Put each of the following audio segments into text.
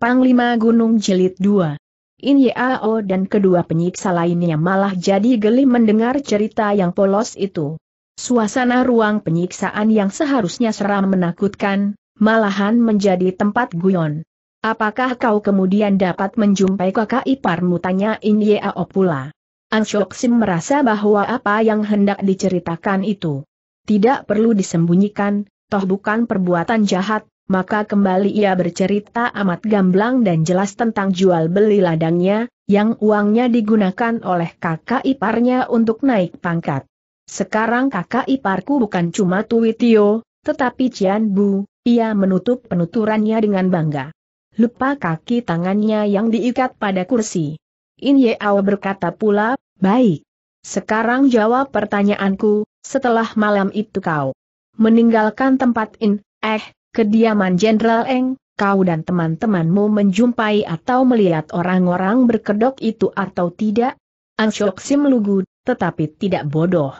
Panglima Gunung Jelit 2. In Yao dan kedua penyiksa lainnya malah jadi geli mendengar cerita yang polos itu. Suasana ruang penyiksaan yang seharusnya seram menakutkan, malahan menjadi tempat guyon. Apakah kau kemudian dapat menjumpai kakak iparmu tanya In Yao pula. Anshok Sim merasa bahwa apa yang hendak diceritakan itu tidak perlu disembunyikan, toh bukan perbuatan jahat, maka kembali ia bercerita amat gamblang dan jelas tentang jual beli ladangnya, yang uangnya digunakan oleh kakak iparnya untuk naik pangkat. Sekarang kakak iparku bukan cuma Tuwitio, tetapi Cian Bu, ia menutup penuturannya dengan bangga. Lupa kaki tangannya yang diikat pada kursi. In Yeao berkata pula, baik. Sekarang jawab pertanyaanku, setelah malam itu kau meninggalkan tempat In, eh, Kediaman Jenderal Eng, kau dan teman-temanmu menjumpai atau melihat orang-orang berkedok itu atau tidak? Angshok Sim lugu, tetapi tidak bodoh.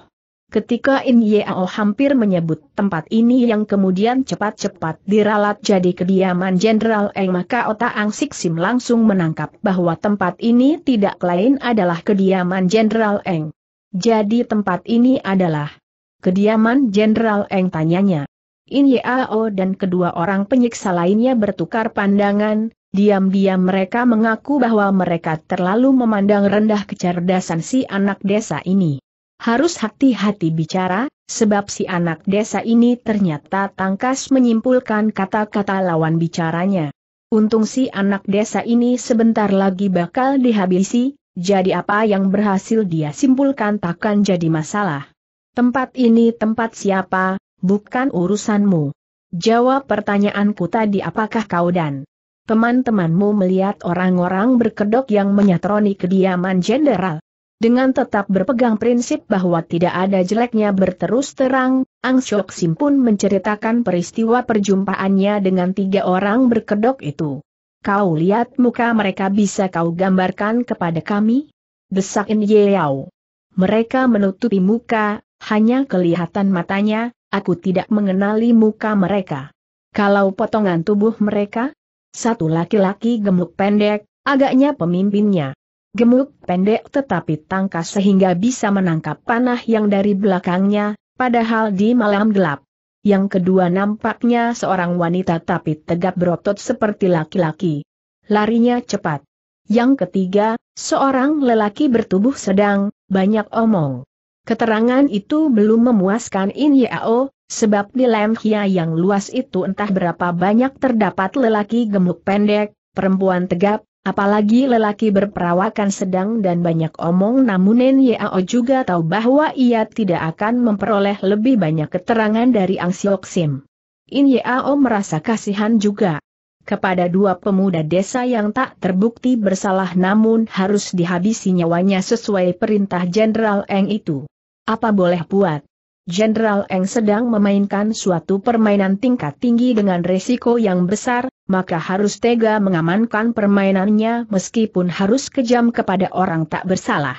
Ketika In Yao hampir menyebut tempat ini yang kemudian cepat-cepat diralat jadi kediaman Jenderal Eng maka otak Ang Sim langsung menangkap bahwa tempat ini tidak lain adalah kediaman Jenderal Eng. Jadi tempat ini adalah kediaman Jenderal Eng tanyanya. In Yao dan kedua orang penyiksa lainnya bertukar pandangan, diam-diam mereka mengaku bahwa mereka terlalu memandang rendah kecerdasan si anak desa ini. Harus hati-hati bicara, sebab si anak desa ini ternyata tangkas menyimpulkan kata-kata lawan bicaranya. Untung si anak desa ini sebentar lagi bakal dihabisi, jadi apa yang berhasil dia simpulkan takkan jadi masalah. Tempat ini tempat siapa, bukan urusanmu. Jawab pertanyaanku tadi apakah kau dan teman-temanmu melihat orang-orang berkedok yang menyatroni kediaman jenderal? Dengan tetap berpegang prinsip bahwa tidak ada jeleknya berterus terang, Ang Shok Sim pun menceritakan peristiwa perjumpaannya dengan tiga orang berkedok itu. Kau lihat muka mereka bisa kau gambarkan kepada kami? Desak In Yeau. Mereka menutupi muka, hanya kelihatan matanya, Aku tidak mengenali muka mereka. Kalau potongan tubuh mereka, satu laki-laki gemuk pendek, agaknya pemimpinnya. Gemuk pendek tetapi tangkas sehingga bisa menangkap panah yang dari belakangnya, padahal di malam gelap. Yang kedua nampaknya seorang wanita tapi tegap berotot seperti laki-laki. Larinya cepat. Yang ketiga, seorang lelaki bertubuh sedang, banyak omong. Keterangan itu belum memuaskan In Yao, sebab di Lemhia yang luas itu entah berapa banyak terdapat lelaki gemuk pendek, perempuan tegap, apalagi lelaki berperawakan sedang dan banyak omong namun In Yao juga tahu bahwa ia tidak akan memperoleh lebih banyak keterangan dari Ang Siok Sim. In Yao merasa kasihan juga kepada dua pemuda desa yang tak terbukti bersalah namun harus dihabisi nyawanya sesuai perintah Jenderal Eng itu. Apa boleh buat? Jenderal Eng sedang memainkan suatu permainan tingkat tinggi dengan resiko yang besar, maka harus tega mengamankan permainannya meskipun harus kejam kepada orang tak bersalah.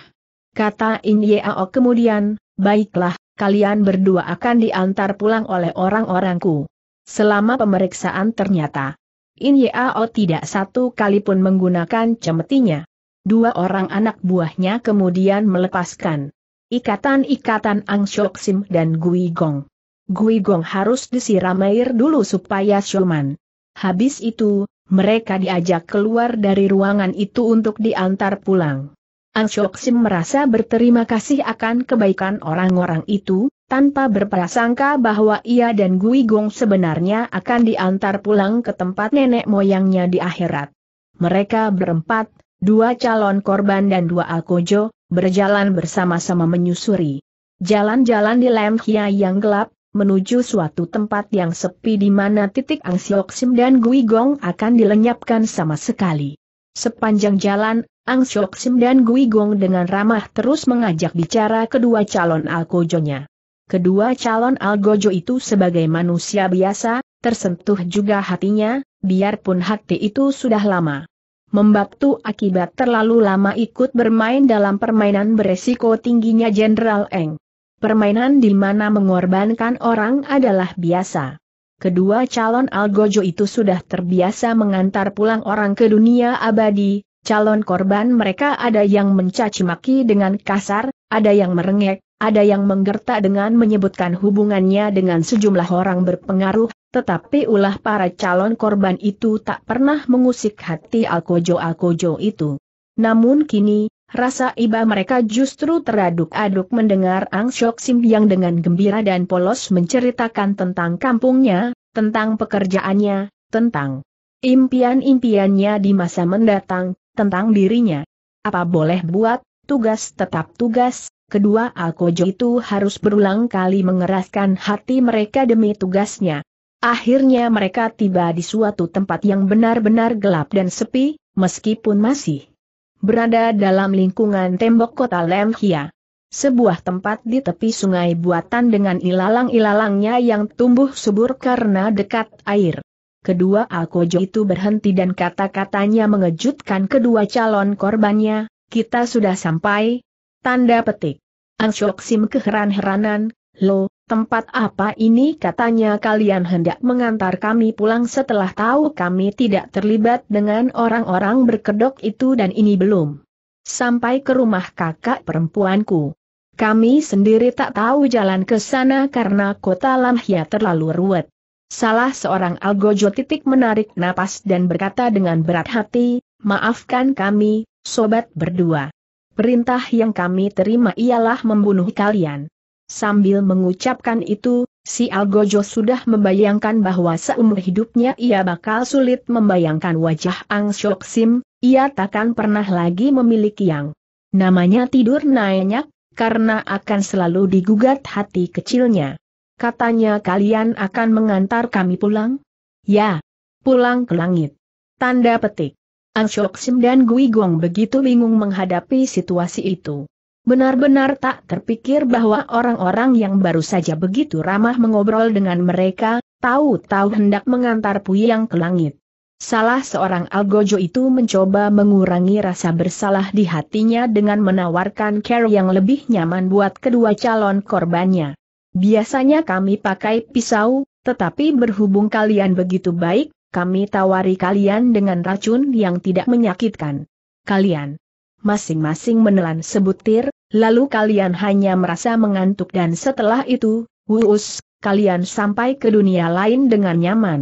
Kata In O kemudian, baiklah, kalian berdua akan diantar pulang oleh orang-orangku. Selama pemeriksaan ternyata, In O tidak satu kali pun menggunakan cemetinya. Dua orang anak buahnya kemudian melepaskan ikatan-ikatan Ang Shok Sim dan Gui Gong. Gui Gong harus disiram air dulu supaya Shoman. Habis itu, mereka diajak keluar dari ruangan itu untuk diantar pulang. Ang Shok Sim merasa berterima kasih akan kebaikan orang-orang itu, tanpa berprasangka bahwa ia dan Gui Gong sebenarnya akan diantar pulang ke tempat nenek moyangnya di akhirat. Mereka berempat, dua calon korban dan dua alkojo, berjalan bersama-sama menyusuri jalan-jalan di Lemhia yang gelap, menuju suatu tempat yang sepi di mana titik Angsioksim dan Guigong akan dilenyapkan sama sekali. Sepanjang jalan, Angsioksim dan Guigong dengan ramah terus mengajak bicara kedua calon algojonya. Kedua calon algojo itu sebagai manusia biasa, tersentuh juga hatinya, biarpun hati itu sudah lama Membantu akibat terlalu lama ikut bermain dalam permainan beresiko tingginya Jenderal Eng. Permainan di mana mengorbankan orang adalah biasa. Kedua calon Algojo itu sudah terbiasa mengantar pulang orang ke dunia abadi, calon korban mereka ada yang mencaci maki dengan kasar, ada yang merengek, ada yang menggertak dengan menyebutkan hubungannya dengan sejumlah orang berpengaruh, tetapi ulah para calon korban itu tak pernah mengusik hati Alkojo-Alkojo itu. Namun kini, rasa iba mereka justru teraduk-aduk mendengar Ang Shok Sim yang dengan gembira dan polos menceritakan tentang kampungnya, tentang pekerjaannya, tentang impian-impiannya di masa mendatang, tentang dirinya. Apa boleh buat, tugas tetap tugas, kedua Alkojo itu harus berulang kali mengeraskan hati mereka demi tugasnya. Akhirnya mereka tiba di suatu tempat yang benar-benar gelap dan sepi, meskipun masih berada dalam lingkungan tembok kota Lemhia. Sebuah tempat di tepi sungai buatan dengan ilalang-ilalangnya yang tumbuh subur karena dekat air. Kedua Alkojo itu berhenti dan kata-katanya mengejutkan kedua calon korbannya, kita sudah sampai, Tanda petik. Ang Syok Sim keheran-heranan, lo, tempat apa ini katanya kalian hendak mengantar kami pulang setelah tahu kami tidak terlibat dengan orang-orang berkedok itu dan ini belum. Sampai ke rumah kakak perempuanku. Kami sendiri tak tahu jalan ke sana karena kota Lamhya terlalu ruwet. Salah seorang algojo titik menarik napas dan berkata dengan berat hati, maafkan kami, sobat berdua. Perintah yang kami terima ialah membunuh kalian. Sambil mengucapkan itu, si Algojo sudah membayangkan bahwa seumur hidupnya ia bakal sulit membayangkan wajah Ang Shok Sim, ia takkan pernah lagi memiliki yang namanya tidur naenyak, karena akan selalu digugat hati kecilnya. Katanya kalian akan mengantar kami pulang? Ya, pulang ke langit. Tanda petik. Ashok Sim dan Gui Gong begitu bingung menghadapi situasi itu. Benar-benar tak terpikir bahwa orang-orang yang baru saja begitu ramah mengobrol dengan mereka, tahu-tahu hendak mengantar puyang ke langit. Salah seorang algojo itu mencoba mengurangi rasa bersalah di hatinya dengan menawarkan care yang lebih nyaman buat kedua calon korbannya. Biasanya kami pakai pisau, tetapi berhubung kalian begitu baik, kami tawari kalian dengan racun yang tidak menyakitkan. Kalian masing-masing menelan sebutir, lalu kalian hanya merasa mengantuk dan setelah itu, wuus, kalian sampai ke dunia lain dengan nyaman.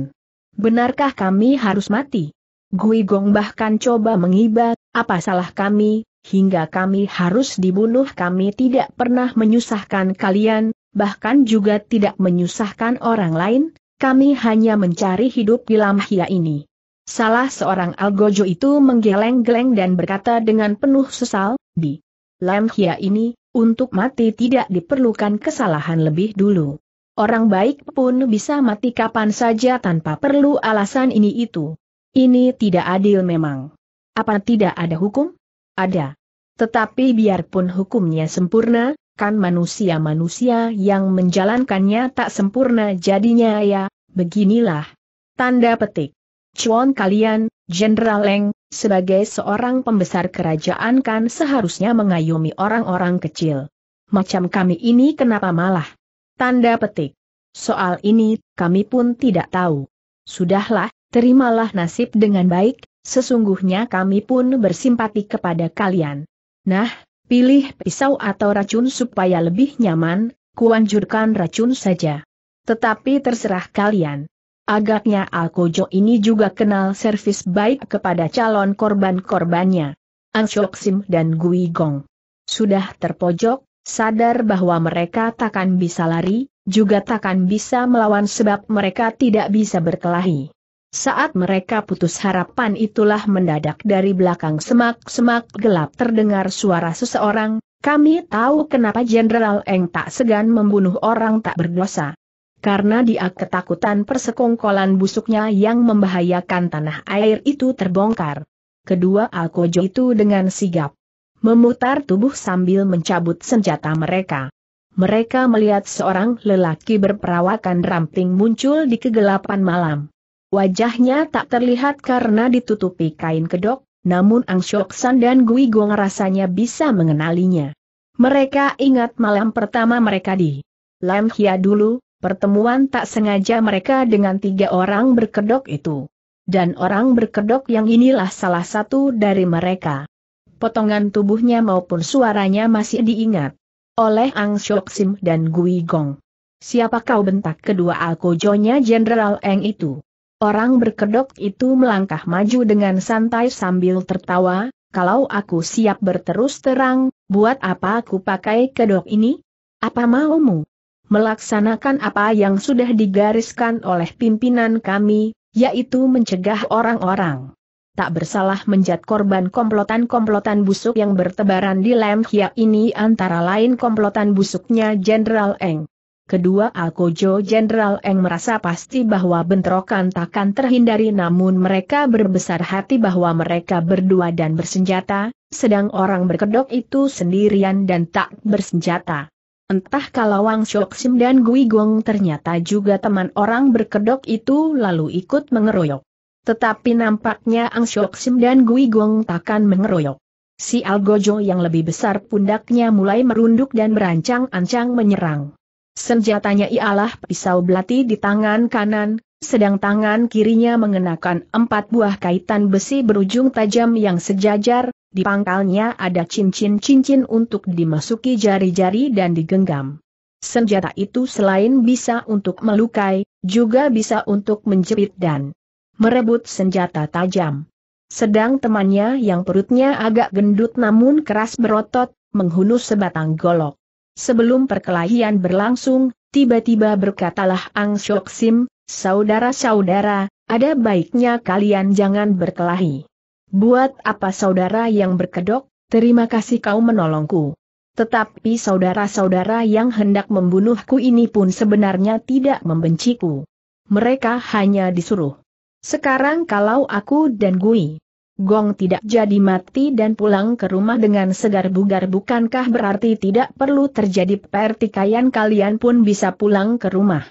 Benarkah kami harus mati? Gui Gong bahkan coba mengiba, apa salah kami, hingga kami harus dibunuh kami tidak pernah menyusahkan kalian, bahkan juga tidak menyusahkan orang lain, kami hanya mencari hidup di Lamhia ini. Salah seorang algojo itu menggeleng-geleng dan berkata dengan penuh sesal, di Lamhia ini, untuk mati tidak diperlukan kesalahan lebih dulu. Orang baik pun bisa mati kapan saja tanpa perlu alasan ini itu. Ini tidak adil memang. Apa tidak ada hukum? Ada. Tetapi biarpun hukumnya sempurna, bahkan manusia-manusia yang menjalankannya tak sempurna jadinya ya, beginilah. Tanda petik. Cuan kalian, Jenderal Leng, sebagai seorang pembesar kerajaan kan seharusnya mengayomi orang-orang kecil. Macam kami ini kenapa malah? Tanda petik. Soal ini, kami pun tidak tahu. Sudahlah, terimalah nasib dengan baik, sesungguhnya kami pun bersimpati kepada kalian. Nah, Pilih pisau atau racun supaya lebih nyaman, kuanjurkan racun saja. Tetapi terserah kalian. Agaknya Alkojo ini juga kenal servis baik kepada calon korban-korbannya. Anshok Sim dan Gui Gong. Sudah terpojok, sadar bahwa mereka takkan bisa lari, juga takkan bisa melawan sebab mereka tidak bisa berkelahi. Saat mereka putus harapan itulah mendadak dari belakang semak-semak gelap terdengar suara seseorang, kami tahu kenapa Jenderal Eng tak segan membunuh orang tak berdosa. Karena dia ketakutan persekongkolan busuknya yang membahayakan tanah air itu terbongkar. Kedua Alkojo itu dengan sigap memutar tubuh sambil mencabut senjata mereka. Mereka melihat seorang lelaki berperawakan ramping muncul di kegelapan malam. Wajahnya tak terlihat karena ditutupi kain kedok, namun Ang Shok San dan Gui Gong rasanya bisa mengenalinya. Mereka ingat malam pertama mereka di Lam Hia dulu, pertemuan tak sengaja mereka dengan tiga orang berkedok itu. Dan orang berkedok yang inilah salah satu dari mereka. Potongan tubuhnya maupun suaranya masih diingat oleh Ang Shok Sim dan Gui Gong. Siapa kau bentak kedua alkojonya Jenderal Eng itu? Orang berkedok itu melangkah maju dengan santai sambil tertawa, kalau aku siap berterus terang, buat apa aku pakai kedok ini? Apa maumu? Melaksanakan apa yang sudah digariskan oleh pimpinan kami, yaitu mencegah orang-orang tak bersalah menjat korban komplotan-komplotan busuk yang bertebaran di Lemhia ini antara lain komplotan busuknya Jenderal Eng. Kedua Alkojo Jenderal Eng merasa pasti bahwa bentrokan takkan terhindari namun mereka berbesar hati bahwa mereka berdua dan bersenjata, sedang orang berkedok itu sendirian dan tak bersenjata. Entah kalau Wang Shoksim dan Gui Gong ternyata juga teman orang berkedok itu lalu ikut mengeroyok. Tetapi nampaknya Ang Shoksim dan Gui Gong takkan mengeroyok. Si Algojo yang lebih besar pundaknya mulai merunduk dan berancang-ancang menyerang. Senjatanya ialah pisau belati di tangan kanan, sedang tangan kirinya mengenakan empat buah kaitan besi berujung tajam yang sejajar, di pangkalnya ada cincin-cincin untuk dimasuki jari-jari dan digenggam. Senjata itu selain bisa untuk melukai, juga bisa untuk menjepit dan merebut senjata tajam. Sedang temannya yang perutnya agak gendut namun keras berotot, menghunus sebatang golok. Sebelum perkelahian berlangsung, tiba-tiba berkatalah Ang Syok Sim, saudara-saudara, ada baiknya kalian jangan berkelahi. Buat apa saudara yang berkedok, terima kasih kau menolongku. Tetapi saudara-saudara yang hendak membunuhku ini pun sebenarnya tidak membenciku. Mereka hanya disuruh. Sekarang kalau aku dan Gui Gong tidak jadi mati dan pulang ke rumah dengan segar bugar bukankah berarti tidak perlu terjadi pertikaian kalian pun bisa pulang ke rumah.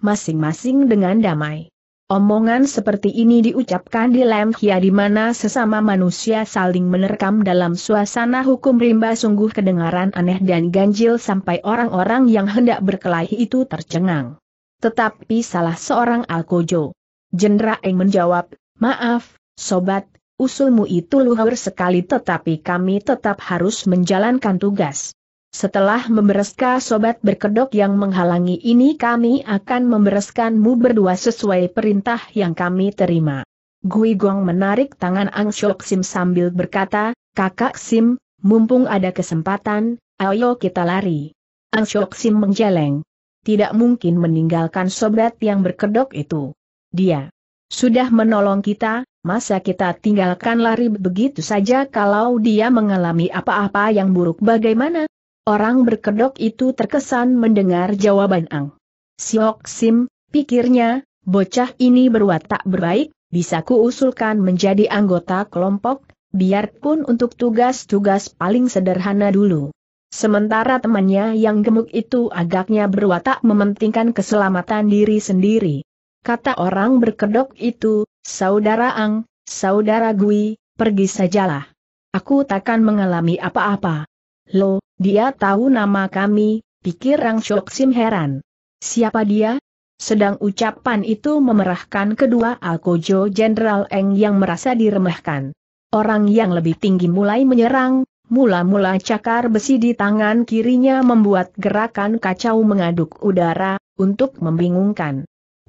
Masing-masing dengan damai. Omongan seperti ini diucapkan di Lemhia di mana sesama manusia saling menerkam dalam suasana hukum rimba sungguh kedengaran aneh dan ganjil sampai orang-orang yang hendak berkelahi itu tercengang. Tetapi salah seorang Alkojo. Jendra Eng menjawab, maaf, sobat, usulmu itu luhur sekali tetapi kami tetap harus menjalankan tugas. Setelah membereskan sobat berkedok yang menghalangi ini kami akan membereskanmu berdua sesuai perintah yang kami terima. Gui Gong menarik tangan Ang Shok Sim sambil berkata, kakak Sim, mumpung ada kesempatan, ayo kita lari. Ang Shok Sim menjeleng. Tidak mungkin meninggalkan sobat yang berkedok itu. Dia sudah menolong kita, masa kita tinggalkan lari begitu saja kalau dia mengalami apa-apa yang buruk bagaimana? Orang berkedok itu terkesan mendengar jawaban Ang. Siok Sim, pikirnya, bocah ini berwatak berbaik, bisa kuusulkan menjadi anggota kelompok, biarpun untuk tugas-tugas paling sederhana dulu. Sementara temannya yang gemuk itu agaknya berwatak mementingkan keselamatan diri sendiri kata orang berkedok itu, saudara Ang, saudara Gui, pergi sajalah. Aku takkan mengalami apa-apa. Lo, dia tahu nama kami, pikir Rang Shok heran. Siapa dia? Sedang ucapan itu memerahkan kedua Alkojo Jenderal Eng yang merasa diremehkan. Orang yang lebih tinggi mulai menyerang, Mula-mula cakar besi di tangan kirinya membuat gerakan kacau mengaduk udara, untuk membingungkan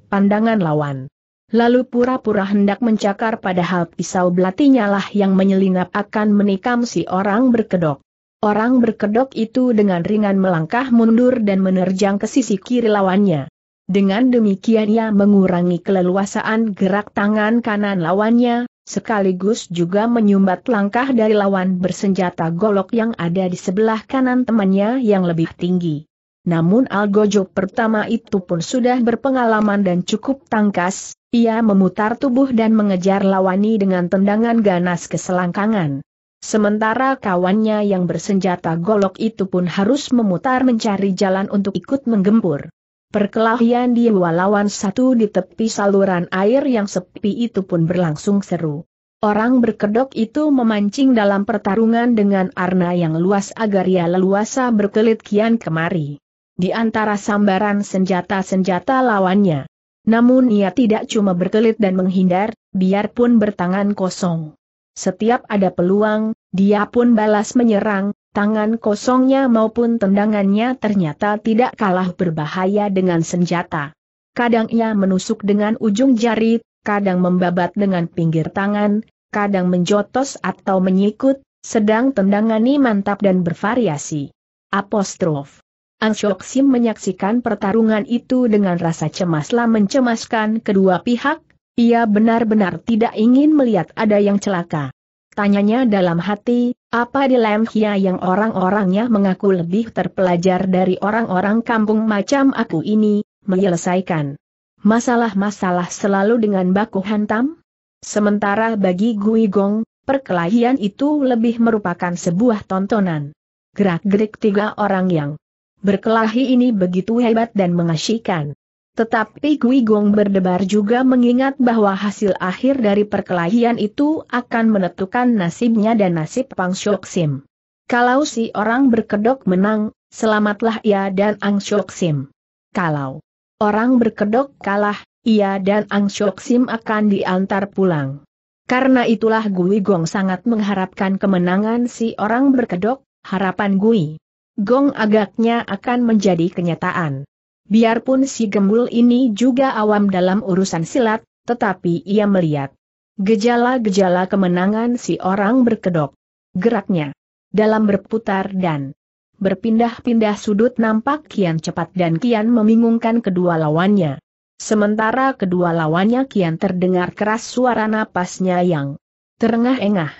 pandangan lawan. Lalu pura-pura hendak mencakar padahal pisau belatinya lah yang menyelinap akan menikam si orang berkedok. Orang berkedok itu dengan ringan melangkah mundur dan menerjang ke sisi kiri lawannya. Dengan demikian ia mengurangi keleluasaan gerak tangan kanan lawannya, sekaligus juga menyumbat langkah dari lawan bersenjata golok yang ada di sebelah kanan temannya yang lebih tinggi. Namun Algojo pertama itu pun sudah berpengalaman dan cukup tangkas, ia memutar tubuh dan mengejar lawani dengan tendangan ganas ke selangkangan. Sementara kawannya yang bersenjata golok itu pun harus memutar mencari jalan untuk ikut menggempur. Perkelahian di lawan satu di tepi saluran air yang sepi itu pun berlangsung seru. Orang berkedok itu memancing dalam pertarungan dengan arna yang luas agar ia leluasa berkelit kian kemari di antara sambaran senjata-senjata lawannya. Namun ia tidak cuma berkelit dan menghindar, biarpun bertangan kosong. Setiap ada peluang, dia pun balas menyerang, tangan kosongnya maupun tendangannya ternyata tidak kalah berbahaya dengan senjata. Kadang ia menusuk dengan ujung jari, kadang membabat dengan pinggir tangan, kadang menjotos atau menyikut, sedang tendangannya mantap dan bervariasi. Apostrof Anshok Sim menyaksikan pertarungan itu dengan rasa cemaslah mencemaskan kedua pihak, ia benar-benar tidak ingin melihat ada yang celaka. Tanyanya dalam hati, apa di Hia yang orang-orangnya mengaku lebih terpelajar dari orang-orang kampung macam aku ini, menyelesaikan masalah-masalah selalu dengan baku hantam? Sementara bagi Gui Gong, perkelahian itu lebih merupakan sebuah tontonan. Gerak-gerik tiga orang yang berkelahi ini begitu hebat dan mengasyikan. Tetapi Gui Gong berdebar juga mengingat bahwa hasil akhir dari perkelahian itu akan menentukan nasibnya dan nasib Pang Shok Sim. Kalau si orang berkedok menang, selamatlah ia dan Ang Shok Sim. Kalau orang berkedok kalah, ia dan Ang Shok Sim akan diantar pulang. Karena itulah Gui Gong sangat mengharapkan kemenangan si orang berkedok, harapan Gui. Gong agaknya akan menjadi kenyataan. Biarpun si gembul ini juga awam dalam urusan silat, tetapi ia melihat gejala-gejala kemenangan si orang berkedok. Geraknya dalam berputar dan berpindah-pindah sudut nampak kian cepat dan kian membingungkan kedua lawannya. Sementara kedua lawannya kian terdengar keras suara napasnya yang terengah-engah.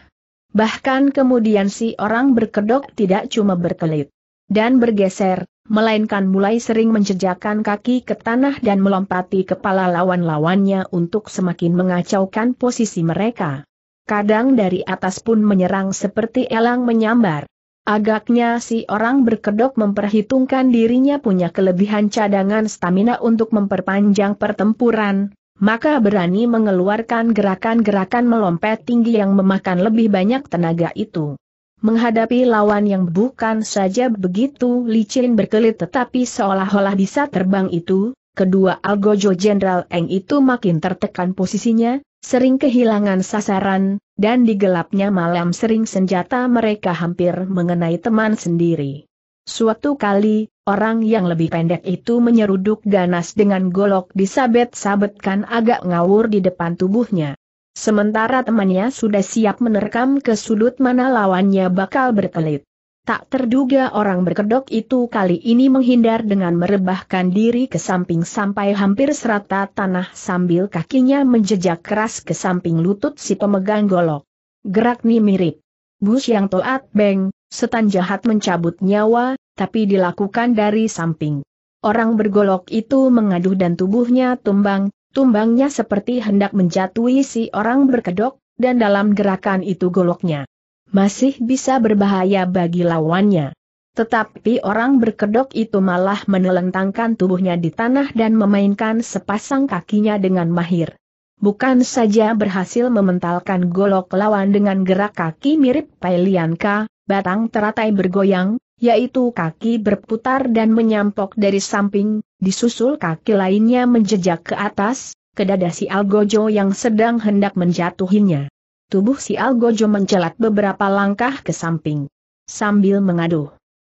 Bahkan kemudian si orang berkedok tidak cuma berkelit, dan bergeser, melainkan mulai sering menjejakkan kaki ke tanah dan melompati kepala lawan-lawannya untuk semakin mengacaukan posisi mereka. Kadang dari atas pun menyerang seperti elang menyambar. Agaknya si orang berkedok memperhitungkan dirinya punya kelebihan cadangan stamina untuk memperpanjang pertempuran, maka berani mengeluarkan gerakan-gerakan melompat tinggi yang memakan lebih banyak tenaga itu. Menghadapi lawan yang bukan saja begitu licin berkelit tetapi seolah-olah bisa terbang itu, kedua Algojo Jenderal Eng itu makin tertekan posisinya, sering kehilangan sasaran, dan di gelapnya malam sering senjata mereka hampir mengenai teman sendiri. Suatu kali, orang yang lebih pendek itu menyeruduk ganas dengan golok disabet-sabetkan agak ngawur di depan tubuhnya. Sementara temannya sudah siap menerkam ke sudut mana lawannya bakal berkelit. Tak terduga orang berkedok itu kali ini menghindar dengan merebahkan diri ke samping sampai hampir serata tanah sambil kakinya menjejak keras ke samping lutut si pemegang golok. Gerak ni mirip. Bus yang toat beng, setan jahat mencabut nyawa, tapi dilakukan dari samping. Orang bergolok itu mengaduh dan tubuhnya tumbang, Tumbangnya seperti hendak menjatuhi si orang berkedok, dan dalam gerakan itu goloknya masih bisa berbahaya bagi lawannya. Tetapi orang berkedok itu malah menelentangkan tubuhnya di tanah dan memainkan sepasang kakinya dengan mahir. Bukan saja berhasil mementalkan golok lawan dengan gerak kaki mirip Pailianka, batang teratai bergoyang, yaitu kaki berputar dan menyampok dari samping, disusul kaki lainnya menjejak ke atas, ke dada si Algojo yang sedang hendak menjatuhinya. Tubuh si Algojo mencelat beberapa langkah ke samping. Sambil mengaduh.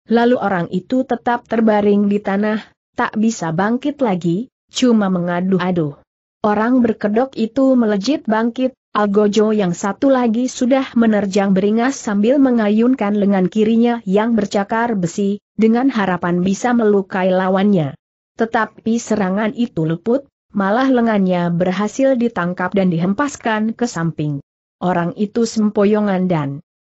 Lalu orang itu tetap terbaring di tanah, tak bisa bangkit lagi, cuma mengaduh-aduh. Orang berkedok itu melejit bangkit, Algojo yang satu lagi sudah menerjang beringas sambil mengayunkan lengan kirinya yang bercakar besi, dengan harapan bisa melukai lawannya. Tetapi serangan itu luput, malah lengannya berhasil ditangkap dan dihempaskan ke samping. Orang itu sempoyongan dan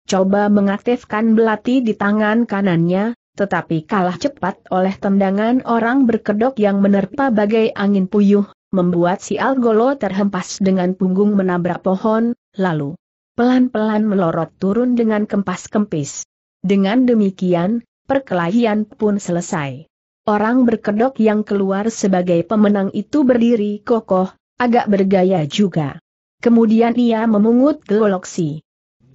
coba mengaktifkan belati di tangan kanannya, tetapi kalah cepat oleh tendangan orang berkedok yang menerpa bagai angin puyuh, membuat si Algolo terhempas dengan punggung menabrak pohon, lalu pelan-pelan melorot turun dengan kempas-kempis. Dengan demikian, perkelahian pun selesai. Orang berkedok yang keluar sebagai pemenang itu berdiri kokoh, agak bergaya juga. Kemudian ia memungut geloksi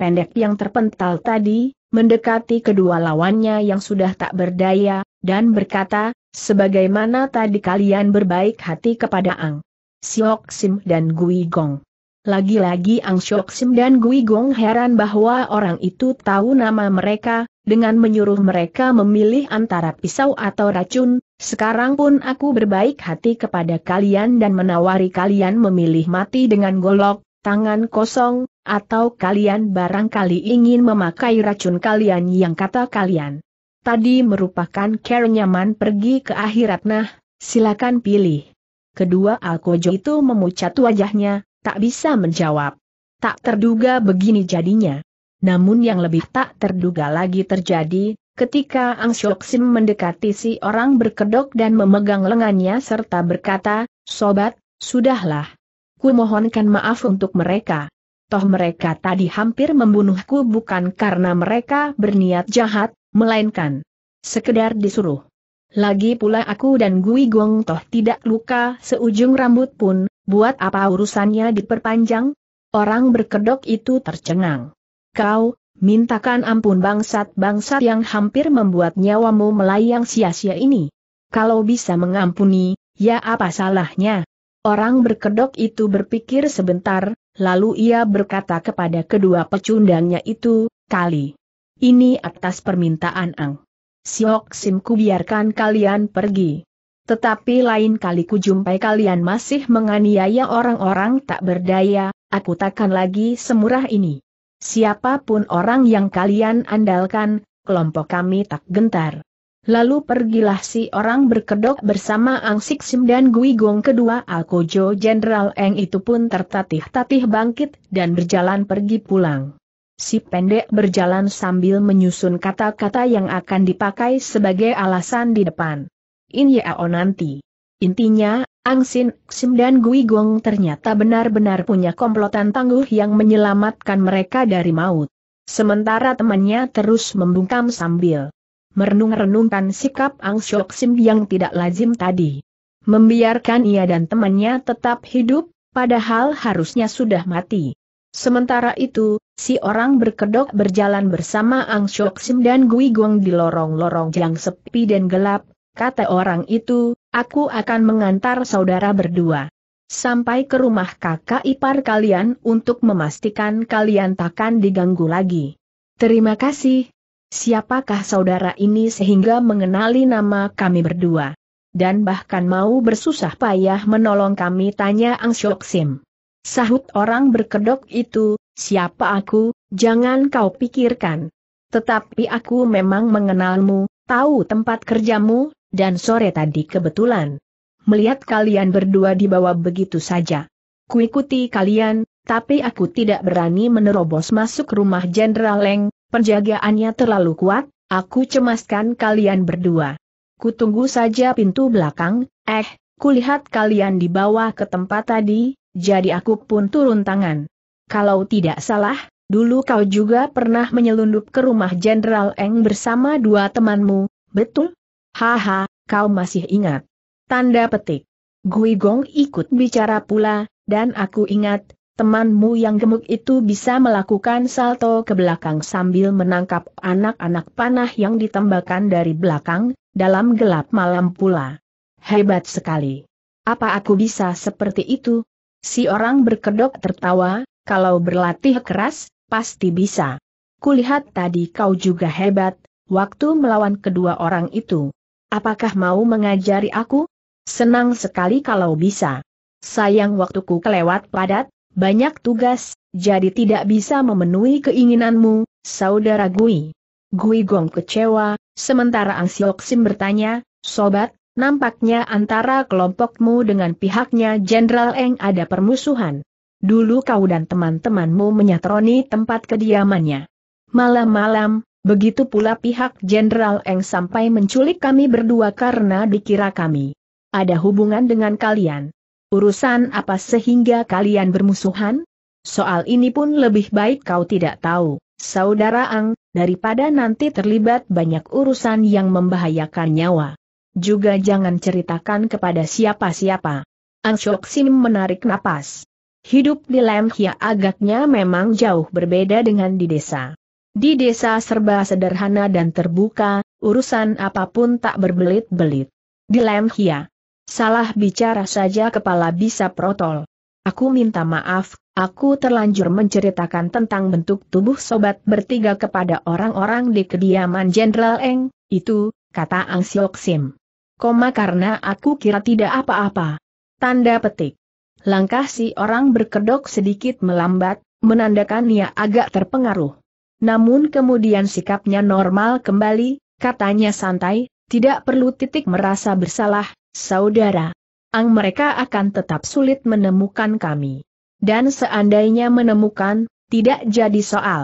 pendek yang terpental tadi, mendekati kedua lawannya yang sudah tak berdaya, dan berkata, sebagaimana tadi kalian berbaik hati kepada Ang Siok Sim dan Gui Gong. Lagi-lagi Ang Siok Sim dan Gui Gong heran bahwa orang itu tahu nama mereka, dengan menyuruh mereka memilih antara pisau atau racun, sekarang pun aku berbaik hati kepada kalian dan menawari kalian memilih mati dengan golok, tangan kosong, atau kalian barangkali ingin memakai racun kalian yang kata kalian. Tadi merupakan care nyaman pergi ke akhirat nah, silakan pilih. Kedua Alkojo itu memucat wajahnya, tak bisa menjawab. Tak terduga begini jadinya. Namun yang lebih tak terduga lagi terjadi, ketika Ang Syok Sim mendekati si orang berkedok dan memegang lengannya serta berkata, Sobat, sudahlah. Ku mohonkan maaf untuk mereka. Toh mereka tadi hampir membunuhku bukan karena mereka berniat jahat, melainkan sekedar disuruh. Lagi pula aku dan Gui Gong toh tidak luka seujung rambut pun, buat apa urusannya diperpanjang? Orang berkedok itu tercengang. Kau, mintakan ampun bangsat-bangsat yang hampir membuat nyawamu melayang sia-sia ini. Kalau bisa mengampuni, ya apa salahnya? Orang berkedok itu berpikir sebentar, lalu ia berkata kepada kedua pecundangnya itu, kali. Ini atas permintaan Ang. Siok Simku biarkan kalian pergi. Tetapi lain kali kujumpai kalian masih menganiaya orang-orang tak berdaya, aku takkan lagi semurah ini siapapun orang yang kalian andalkan, kelompok kami tak gentar. Lalu pergilah si orang berkedok bersama Ang Sim dan Gui Gong kedua Alkojo Jenderal Eng itu pun tertatih-tatih bangkit dan berjalan pergi pulang. Si pendek berjalan sambil menyusun kata-kata yang akan dipakai sebagai alasan di depan. In Yao nanti. Intinya, Ang Angsin Sim dan Gui Gong ternyata benar-benar punya komplotan tangguh yang menyelamatkan mereka dari maut. Sementara temannya terus membungkam sambil merenung-renungkan sikap Ang Syok Sim yang tidak lazim tadi. Membiarkan ia dan temannya tetap hidup, padahal harusnya sudah mati. Sementara itu, si orang berkedok berjalan bersama Ang Syok Sim dan Gui Gong di lorong-lorong yang sepi dan gelap, kata orang itu, Aku akan mengantar saudara berdua. Sampai ke rumah kakak ipar kalian untuk memastikan kalian takkan diganggu lagi. Terima kasih. Siapakah saudara ini sehingga mengenali nama kami berdua? Dan bahkan mau bersusah payah menolong kami tanya Ang Syok Sim. Sahut orang berkedok itu, siapa aku, jangan kau pikirkan. Tetapi aku memang mengenalmu, tahu tempat kerjamu, dan sore tadi kebetulan. Melihat kalian berdua dibawa begitu saja. Kuikuti kalian, tapi aku tidak berani menerobos masuk rumah Jenderal Leng, penjagaannya terlalu kuat, aku cemaskan kalian berdua. Kutunggu saja pintu belakang, eh, kulihat kalian dibawa ke tempat tadi, jadi aku pun turun tangan. Kalau tidak salah, dulu kau juga pernah menyelundup ke rumah Jenderal Eng bersama dua temanmu, betul? Haha, kau masih ingat. Tanda petik. Gui Gong ikut bicara pula, dan aku ingat, temanmu yang gemuk itu bisa melakukan salto ke belakang sambil menangkap anak-anak panah yang ditembakkan dari belakang, dalam gelap malam pula. Hebat sekali. Apa aku bisa seperti itu? Si orang berkedok tertawa, kalau berlatih keras, pasti bisa. Kulihat tadi kau juga hebat, waktu melawan kedua orang itu. Apakah mau mengajari aku? Senang sekali kalau bisa. Sayang waktuku kelewat padat, banyak tugas, jadi tidak bisa memenuhi keinginanmu, saudara Gui. Gui Gong kecewa, sementara Ang Siok Sim bertanya, Sobat, nampaknya antara kelompokmu dengan pihaknya Jenderal Eng ada permusuhan. Dulu kau dan teman-temanmu menyatroni tempat kediamannya. Malam-malam, Begitu pula pihak Jenderal Eng sampai menculik kami berdua karena dikira kami ada hubungan dengan kalian. Urusan apa sehingga kalian bermusuhan? Soal ini pun lebih baik kau tidak tahu, Saudara Ang, daripada nanti terlibat banyak urusan yang membahayakan nyawa. Juga jangan ceritakan kepada siapa-siapa. Ang Shok menarik napas. Hidup di Lam agaknya memang jauh berbeda dengan di desa. Di desa serba sederhana dan terbuka, urusan apapun tak berbelit-belit. Di Lemhia. Salah bicara saja kepala bisa protol. Aku minta maaf, aku terlanjur menceritakan tentang bentuk tubuh sobat bertiga kepada orang-orang di kediaman Jenderal Eng, itu, kata Ang Siok Sim. Koma karena aku kira tidak apa-apa. Tanda petik. Langkah si orang berkedok sedikit melambat, menandakan ia agak terpengaruh namun kemudian sikapnya normal kembali, katanya santai, tidak perlu titik merasa bersalah, saudara. Ang mereka akan tetap sulit menemukan kami. Dan seandainya menemukan, tidak jadi soal.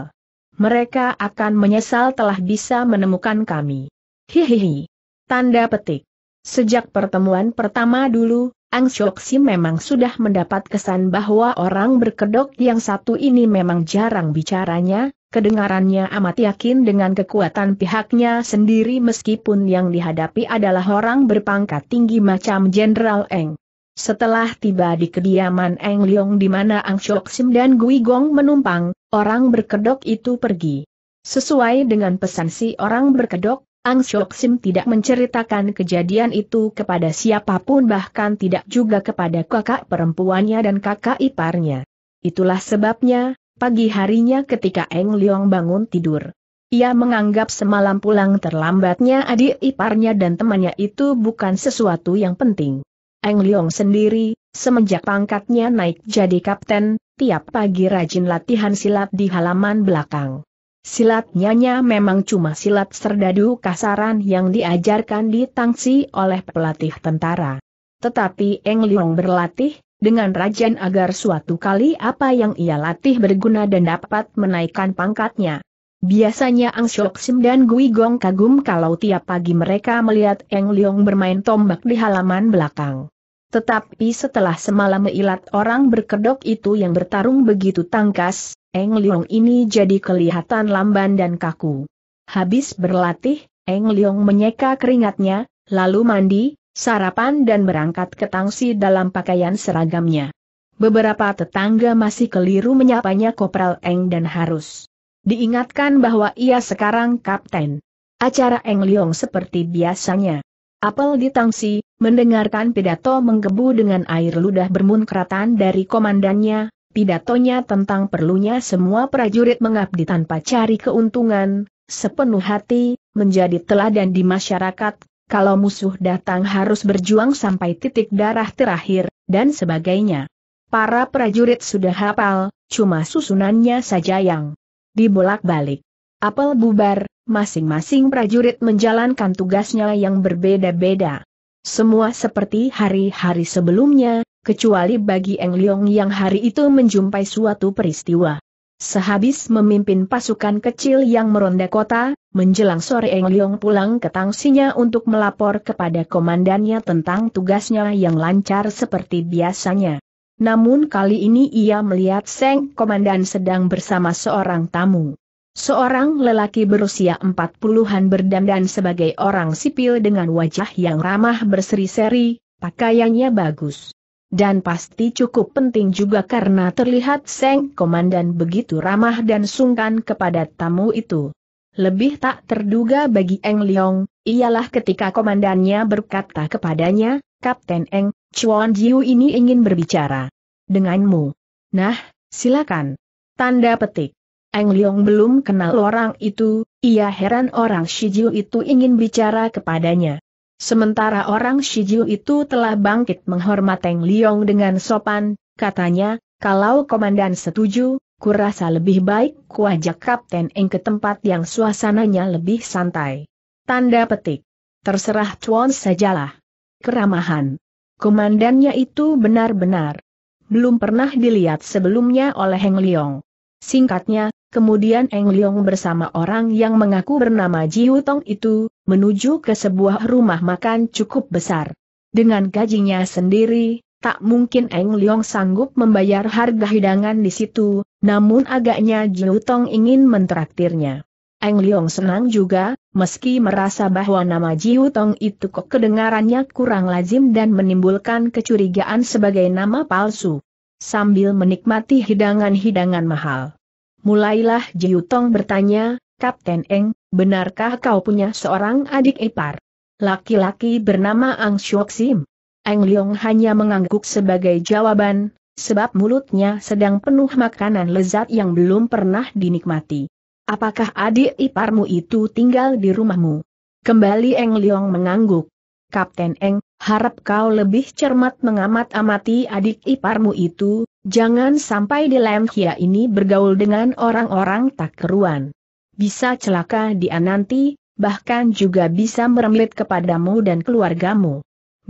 Mereka akan menyesal telah bisa menemukan kami. Hihihi. Tanda petik. Sejak pertemuan pertama dulu, Ang Shoksi memang sudah mendapat kesan bahwa orang berkedok yang satu ini memang jarang bicaranya, Kedengarannya amat yakin dengan kekuatan pihaknya sendiri meskipun yang dihadapi adalah orang berpangkat tinggi macam Jenderal Eng. Setelah tiba di kediaman Eng Leong di mana Ang Shok Sim dan Gui Gong menumpang, orang berkedok itu pergi. Sesuai dengan pesan si orang berkedok, Ang Shok Sim tidak menceritakan kejadian itu kepada siapapun bahkan tidak juga kepada kakak perempuannya dan kakak iparnya. Itulah sebabnya, Pagi harinya ketika Eng Leong bangun tidur. Ia menganggap semalam pulang terlambatnya adik iparnya dan temannya itu bukan sesuatu yang penting. Eng Leong sendiri, semenjak pangkatnya naik jadi kapten, tiap pagi rajin latihan silat di halaman belakang. Silatnya memang cuma silat serdadu kasaran yang diajarkan di Tangsi oleh pelatih tentara. Tetapi Eng Leong berlatih, dengan rajin agar suatu kali apa yang ia latih berguna dan dapat menaikkan pangkatnya. Biasanya Ang Shok Sim dan Gui Gong kagum kalau tiap pagi mereka melihat Eng Leong bermain tombak di halaman belakang. Tetapi setelah semalam meilat orang berkedok itu yang bertarung begitu tangkas, Eng Leong ini jadi kelihatan lamban dan kaku. Habis berlatih, Eng Leong menyeka keringatnya, lalu mandi, sarapan dan berangkat ke Tangsi dalam pakaian seragamnya. Beberapa tetangga masih keliru menyapanya Kopral Eng dan harus diingatkan bahwa ia sekarang kapten. Acara Eng Liong seperti biasanya. Apel di Tangsi, mendengarkan pidato menggebu dengan air ludah bermunkratan dari komandannya, pidatonya tentang perlunya semua prajurit mengabdi tanpa cari keuntungan, sepenuh hati, menjadi teladan di masyarakat, kalau musuh datang harus berjuang sampai titik darah terakhir, dan sebagainya. Para prajurit sudah hafal, cuma susunannya saja yang dibolak-balik. Apel bubar, masing-masing prajurit menjalankan tugasnya yang berbeda-beda. Semua seperti hari-hari sebelumnya, kecuali bagi Eng Leong yang hari itu menjumpai suatu peristiwa. Sehabis memimpin pasukan kecil yang meronda kota, Menjelang sore Eng Leong pulang ke Tangsinya untuk melapor kepada komandannya tentang tugasnya yang lancar seperti biasanya. Namun kali ini ia melihat Seng Komandan sedang bersama seorang tamu. Seorang lelaki berusia empat puluhan berdandan sebagai orang sipil dengan wajah yang ramah berseri-seri, pakaiannya bagus. Dan pasti cukup penting juga karena terlihat Seng Komandan begitu ramah dan sungkan kepada tamu itu. Lebih tak terduga bagi Eng Leong, ialah ketika komandannya berkata kepadanya, Kapten Eng, Chuan Jiu ini ingin berbicara denganmu. Nah, silakan. Tanda petik. Eng Leong belum kenal orang itu, ia heran orang Shijiu itu ingin bicara kepadanya. Sementara orang Shijiu itu telah bangkit menghormat Eng Leong dengan sopan, katanya, kalau komandan setuju, kurasa lebih baik kuajak Kapten Eng ke tempat yang suasananya lebih santai. Tanda petik. Terserah Chuan sajalah. Keramahan. Komandannya itu benar-benar belum pernah dilihat sebelumnya oleh Heng Leong. Singkatnya, kemudian Eng Leong bersama orang yang mengaku bernama Ji Hutong itu, menuju ke sebuah rumah makan cukup besar. Dengan gajinya sendiri, Tak mungkin Eng Leong sanggup membayar harga hidangan di situ, namun agaknya Jiu Tong ingin mentraktirnya. Eng Leong senang juga, meski merasa bahwa nama Jiu Tong itu kok kedengarannya kurang lazim dan menimbulkan kecurigaan sebagai nama palsu. Sambil menikmati hidangan-hidangan mahal. Mulailah Jiu Tong bertanya, Kapten Eng, benarkah kau punya seorang adik ipar? Laki-laki bernama Ang Shok Sim. Eng Leong hanya mengangguk sebagai jawaban, sebab mulutnya sedang penuh makanan lezat yang belum pernah dinikmati. Apakah adik iparmu itu tinggal di rumahmu? Kembali Eng Leong mengangguk. Kapten Eng, harap kau lebih cermat mengamat-amati adik iparmu itu, jangan sampai di Lemhia ini bergaul dengan orang-orang tak keruan. Bisa celaka dia nanti, bahkan juga bisa merembet kepadamu dan keluargamu.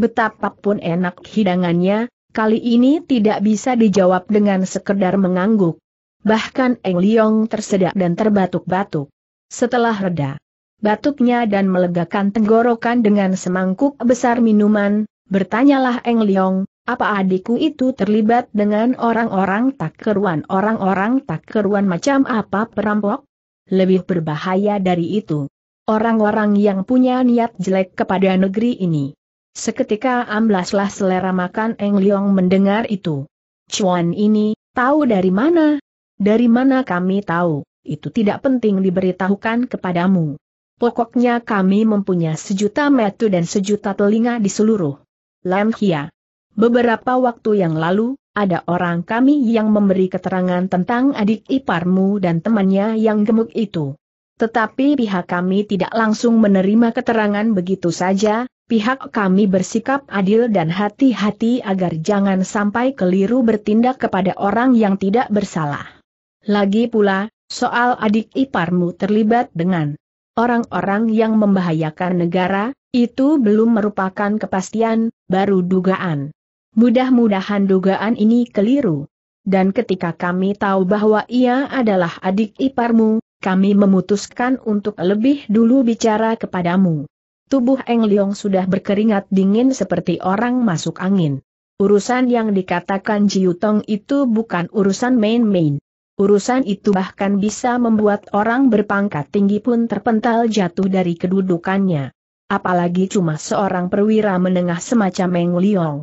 Betapapun enak hidangannya, kali ini tidak bisa dijawab dengan sekedar mengangguk. Bahkan Eng Liong tersedak dan terbatuk-batuk. Setelah reda batuknya dan melegakan tenggorokan dengan semangkuk besar minuman, bertanyalah Eng Liong, apa adikku itu terlibat dengan orang-orang tak keruan? Orang-orang tak keruan macam apa perampok? Lebih berbahaya dari itu. Orang-orang yang punya niat jelek kepada negeri ini. Seketika amblaslah selera makan Eng Leong mendengar itu. Cuan ini, tahu dari mana? Dari mana kami tahu, itu tidak penting diberitahukan kepadamu. Pokoknya kami mempunyai sejuta metu dan sejuta telinga di seluruh Lam Hia. Beberapa waktu yang lalu, ada orang kami yang memberi keterangan tentang adik iparmu dan temannya yang gemuk itu. Tetapi pihak kami tidak langsung menerima keterangan begitu saja, pihak kami bersikap adil dan hati-hati agar jangan sampai keliru bertindak kepada orang yang tidak bersalah. Lagi pula, soal adik iparmu terlibat dengan orang-orang yang membahayakan negara, itu belum merupakan kepastian, baru dugaan. Mudah-mudahan dugaan ini keliru. Dan ketika kami tahu bahwa ia adalah adik iparmu, kami memutuskan untuk lebih dulu bicara kepadamu. Tubuh Eng Liong sudah berkeringat dingin seperti orang masuk angin. Urusan yang dikatakan Jiutong itu bukan urusan main-main. Urusan itu bahkan bisa membuat orang berpangkat tinggi pun terpental jatuh dari kedudukannya. Apalagi cuma seorang perwira menengah semacam Eng Liong.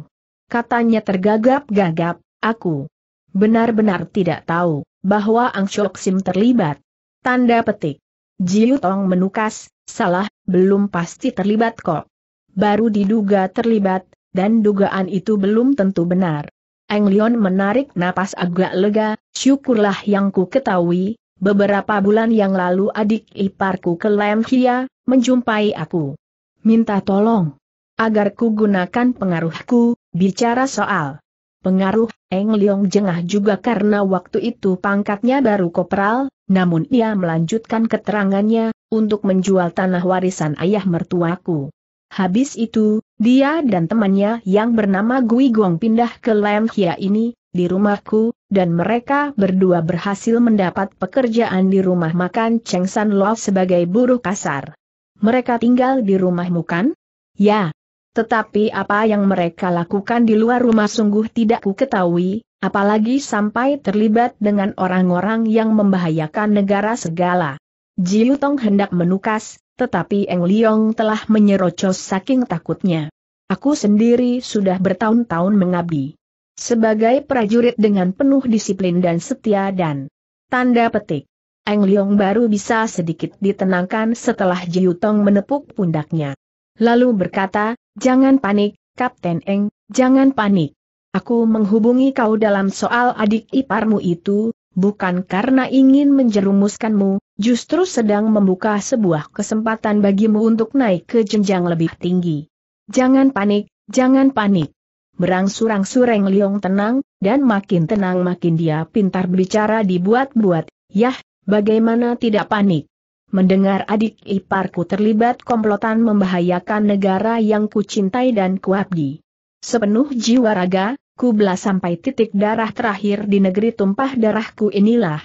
Katanya tergagap-gagap, aku benar-benar tidak tahu bahwa Ang Shok Sim terlibat. Tanda petik. Jiutong menukas, salah, belum pasti terlibat kok. Baru diduga terlibat, dan dugaan itu belum tentu benar. Eng Leon menarik napas agak lega, syukurlah yang ku ketahui, beberapa bulan yang lalu adik iparku ke Hia, menjumpai aku. Minta tolong. Agar ku gunakan pengaruhku, bicara soal pengaruh, Eng Leong jengah juga karena waktu itu pangkatnya baru kopral, namun ia melanjutkan keterangannya, untuk menjual tanah warisan ayah mertuaku. Habis itu, dia dan temannya yang bernama Gui Guang pindah ke Lam Hia ini, di rumahku, dan mereka berdua berhasil mendapat pekerjaan di rumah makan Cheng San Lo sebagai buruh kasar. Mereka tinggal di rumahmu kan? Ya. Tetapi apa yang mereka lakukan di luar rumah sungguh tidak ku ketahui, apalagi sampai terlibat dengan orang-orang yang membahayakan negara segala. Jiu Tong hendak menukas, tetapi Eng Liong telah menyerocos saking takutnya. Aku sendiri sudah bertahun-tahun mengabdi. Sebagai prajurit dengan penuh disiplin dan setia dan tanda petik. Eng Liong baru bisa sedikit ditenangkan setelah Jiu Tong menepuk pundaknya. Lalu berkata, jangan panik, Kapten Eng, jangan panik. Aku menghubungi kau dalam soal adik iparmu itu, bukan karena ingin menjerumuskanmu, justru sedang membuka sebuah kesempatan bagimu untuk naik ke jenjang lebih tinggi. Jangan panik, jangan panik. Berangsur-angsureng Liong tenang, dan makin tenang makin dia pintar bicara dibuat-buat, yah, bagaimana tidak panik. Mendengar adik iparku terlibat komplotan membahayakan negara yang kucintai dan kuabdi. Sepenuh jiwa raga, ku belas sampai titik darah terakhir di negeri tumpah darahku inilah.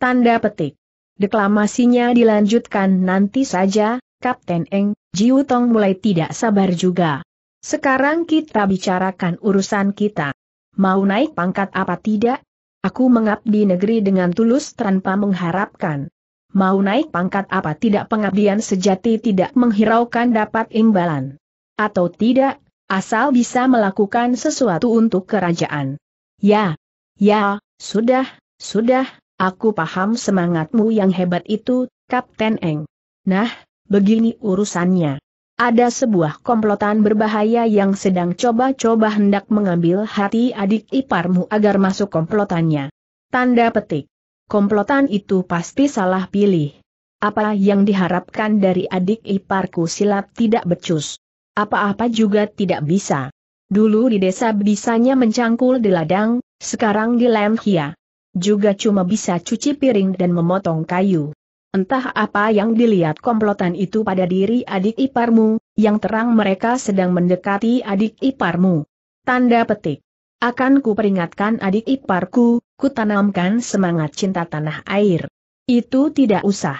Tanda petik. Deklamasinya dilanjutkan nanti saja, Kapten Eng, Jiu Tong mulai tidak sabar juga. Sekarang kita bicarakan urusan kita. Mau naik pangkat apa tidak? Aku mengabdi negeri dengan tulus tanpa mengharapkan. Mau naik pangkat apa tidak pengabdian sejati tidak menghiraukan dapat imbalan. Atau tidak, asal bisa melakukan sesuatu untuk kerajaan. Ya, ya, sudah, sudah, Aku paham semangatmu yang hebat itu, Kapten Eng. Nah, begini urusannya. Ada sebuah komplotan berbahaya yang sedang coba-coba hendak mengambil hati adik iparmu agar masuk komplotannya. Tanda petik. Komplotan itu pasti salah pilih. Apa yang diharapkan dari adik iparku silap tidak becus. Apa-apa juga tidak bisa. Dulu di desa bisanya mencangkul di ladang, sekarang di lemhia juga cuma bisa cuci piring dan memotong kayu. Entah apa yang dilihat komplotan itu pada diri adik iparmu, yang terang mereka sedang mendekati adik iparmu. Tanda petik. Akan ku peringatkan adik iparku, ku tanamkan semangat cinta tanah air. Itu tidak usah.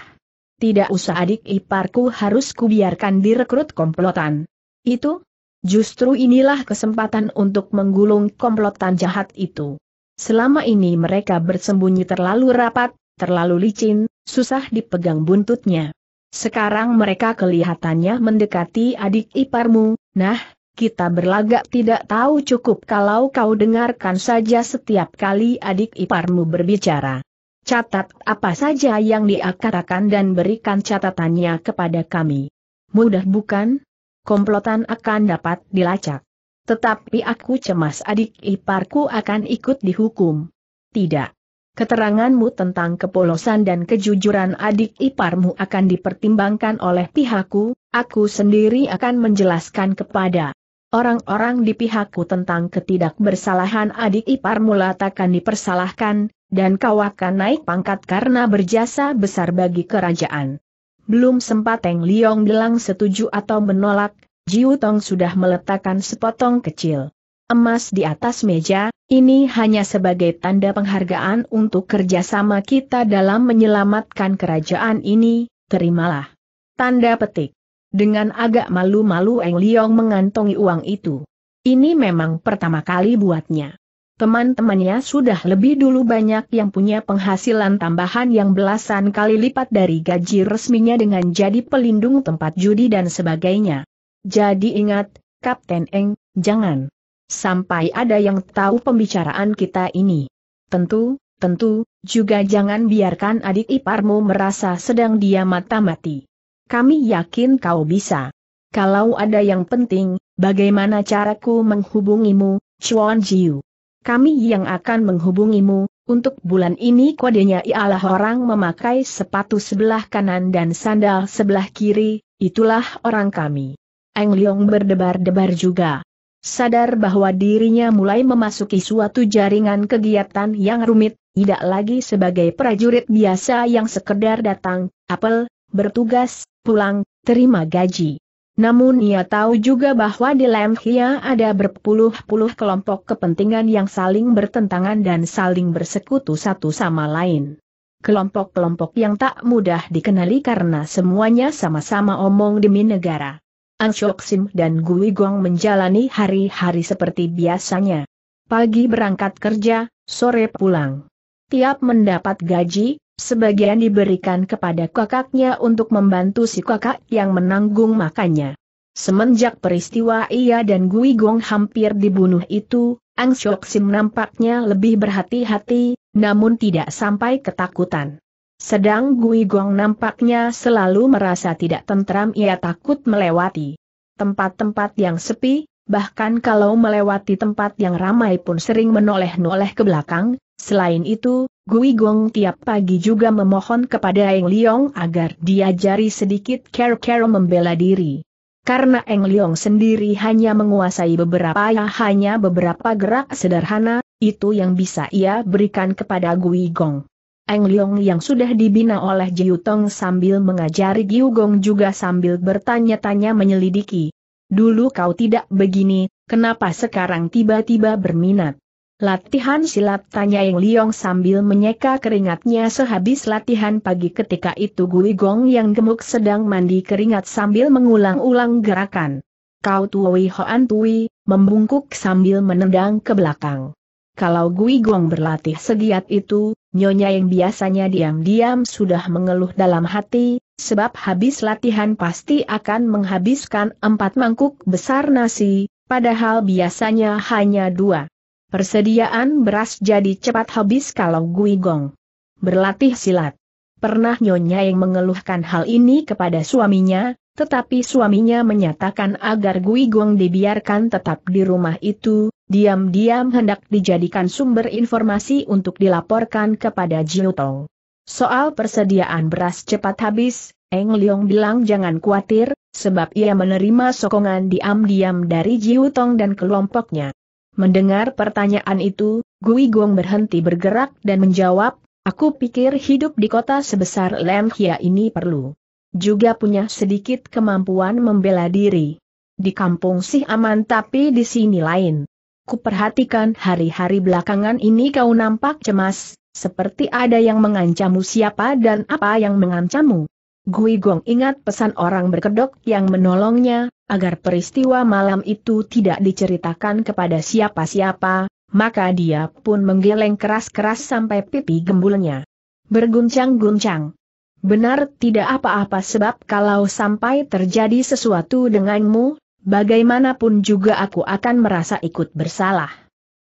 Tidak usah adik iparku harus kubiarkan direkrut komplotan. Itu? Justru inilah kesempatan untuk menggulung komplotan jahat itu. Selama ini mereka bersembunyi terlalu rapat, terlalu licin, susah dipegang buntutnya. Sekarang mereka kelihatannya mendekati adik iparmu, nah, kita berlagak tidak tahu cukup kalau kau dengarkan saja setiap kali adik iparmu berbicara. Catat apa saja yang diakarakan dan berikan catatannya kepada kami. Mudah bukan? Komplotan akan dapat dilacak. Tetapi aku cemas adik iparku akan ikut dihukum. Tidak. Keteranganmu tentang kepolosan dan kejujuran adik iparmu akan dipertimbangkan oleh pihakku, aku sendiri akan menjelaskan kepada orang-orang di pihakku tentang ketidakbersalahan adik iparmu latakan dipersalahkan, dan kau akan naik pangkat karena berjasa besar bagi kerajaan. Belum sempat Teng Liong bilang setuju atau menolak, Jiu Tong sudah meletakkan sepotong kecil emas di atas meja, ini hanya sebagai tanda penghargaan untuk kerjasama kita dalam menyelamatkan kerajaan ini, terimalah. Tanda petik. Dengan agak malu-malu Eng Liong mengantongi uang itu. Ini memang pertama kali buatnya. Teman-temannya sudah lebih dulu banyak yang punya penghasilan tambahan yang belasan kali lipat dari gaji resminya dengan jadi pelindung tempat judi dan sebagainya. Jadi ingat, Kapten Eng, jangan. Sampai ada yang tahu pembicaraan kita ini. Tentu, tentu, juga jangan biarkan adik iparmu merasa sedang dia mata-mati. Kami yakin kau bisa. Kalau ada yang penting, bagaimana caraku menghubungimu, Chuan Jiu? Kami yang akan menghubungimu, untuk bulan ini kodenya ialah orang memakai sepatu sebelah kanan dan sandal sebelah kiri, itulah orang kami. Eng Leong berdebar-debar juga. Sadar bahwa dirinya mulai memasuki suatu jaringan kegiatan yang rumit, tidak lagi sebagai prajurit biasa yang sekedar datang, apel, bertugas, pulang, terima gaji. Namun ia tahu juga bahwa di Lemhia ada berpuluh-puluh kelompok kepentingan yang saling bertentangan dan saling bersekutu satu sama lain. Kelompok-kelompok yang tak mudah dikenali karena semuanya sama-sama omong demi negara. Anshok Sim dan Gui Gong menjalani hari-hari seperti biasanya. Pagi berangkat kerja, sore pulang. Tiap mendapat gaji, sebagian diberikan kepada kakaknya untuk membantu si kakak yang menanggung makannya. Semenjak peristiwa ia dan Gui Gong hampir dibunuh itu, Ang Shok Sim nampaknya lebih berhati-hati, namun tidak sampai ketakutan. Sedang Gui Gong nampaknya selalu merasa tidak tentram ia takut melewati tempat-tempat yang sepi, bahkan kalau melewati tempat yang ramai pun sering menoleh-noleh ke belakang. Selain itu, Gui Gong tiap pagi juga memohon kepada Eng Liong agar diajari sedikit care-care membela diri. Karena Eng Liong sendiri hanya menguasai beberapa ya hanya beberapa gerak sederhana, itu yang bisa ia berikan kepada Gui Gong. Eng Leong yang sudah dibina oleh Jiu Tong sambil mengajari Giu Gong juga sambil bertanya-tanya menyelidiki. Dulu kau tidak begini, kenapa sekarang tiba-tiba berminat? Latihan silat tanya Eng Leong sambil menyeka keringatnya sehabis latihan pagi ketika itu Gui Gong yang gemuk sedang mandi keringat sambil mengulang-ulang gerakan. Kau Tui Hoan Tui, membungkuk sambil menendang ke belakang kalau Gui Gong berlatih segiat itu, nyonya yang biasanya diam-diam sudah mengeluh dalam hati, sebab habis latihan pasti akan menghabiskan empat mangkuk besar nasi, padahal biasanya hanya dua. Persediaan beras jadi cepat habis kalau Gui Gong berlatih silat. Pernah nyonya yang mengeluhkan hal ini kepada suaminya, tetapi suaminya menyatakan agar Gui Gong dibiarkan tetap di rumah itu, diam-diam hendak dijadikan sumber informasi untuk dilaporkan kepada Jiu Tong. Soal persediaan beras cepat habis, Eng Leong bilang jangan khawatir, sebab ia menerima sokongan diam-diam dari Jiu Tong dan kelompoknya. Mendengar pertanyaan itu, Gui Gong berhenti bergerak dan menjawab, Aku pikir hidup di kota sebesar Lemhia ini perlu juga punya sedikit kemampuan membela diri. Di kampung sih aman tapi di sini lain. Kuperhatikan hari-hari belakangan ini kau nampak cemas, seperti ada yang mengancammu siapa dan apa yang mengancammu. Gui Gong ingat pesan orang berkedok yang menolongnya, agar peristiwa malam itu tidak diceritakan kepada siapa-siapa, maka dia pun menggeleng keras-keras sampai pipi gembulnya. Berguncang-guncang. Benar tidak apa-apa sebab kalau sampai terjadi sesuatu denganmu, bagaimanapun juga aku akan merasa ikut bersalah.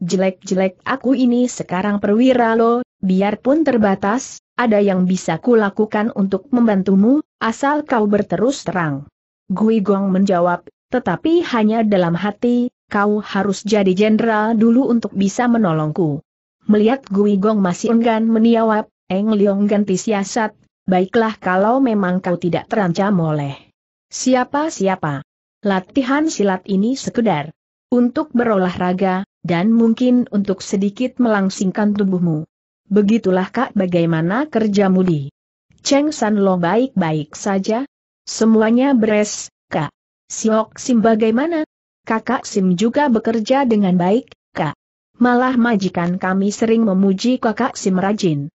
Jelek-jelek aku ini sekarang perwira lo, biarpun terbatas, ada yang bisa kulakukan untuk membantumu, asal kau berterus terang. Gui Gong menjawab, tetapi hanya dalam hati, kau harus jadi jenderal dulu untuk bisa menolongku. Melihat Gui Gong masih enggan meniawap, Eng Leong ganti siasat, baiklah kalau memang kau tidak terancam oleh siapa-siapa. Latihan silat ini sekedar untuk berolahraga, dan mungkin untuk sedikit melangsingkan tubuhmu. Begitulah kak bagaimana kerjamu di Cheng San Lo baik-baik saja? Semuanya beres, kak. Siok Sim bagaimana? Kakak Sim juga bekerja dengan baik, kak. Malah majikan kami sering memuji kakak Sim rajin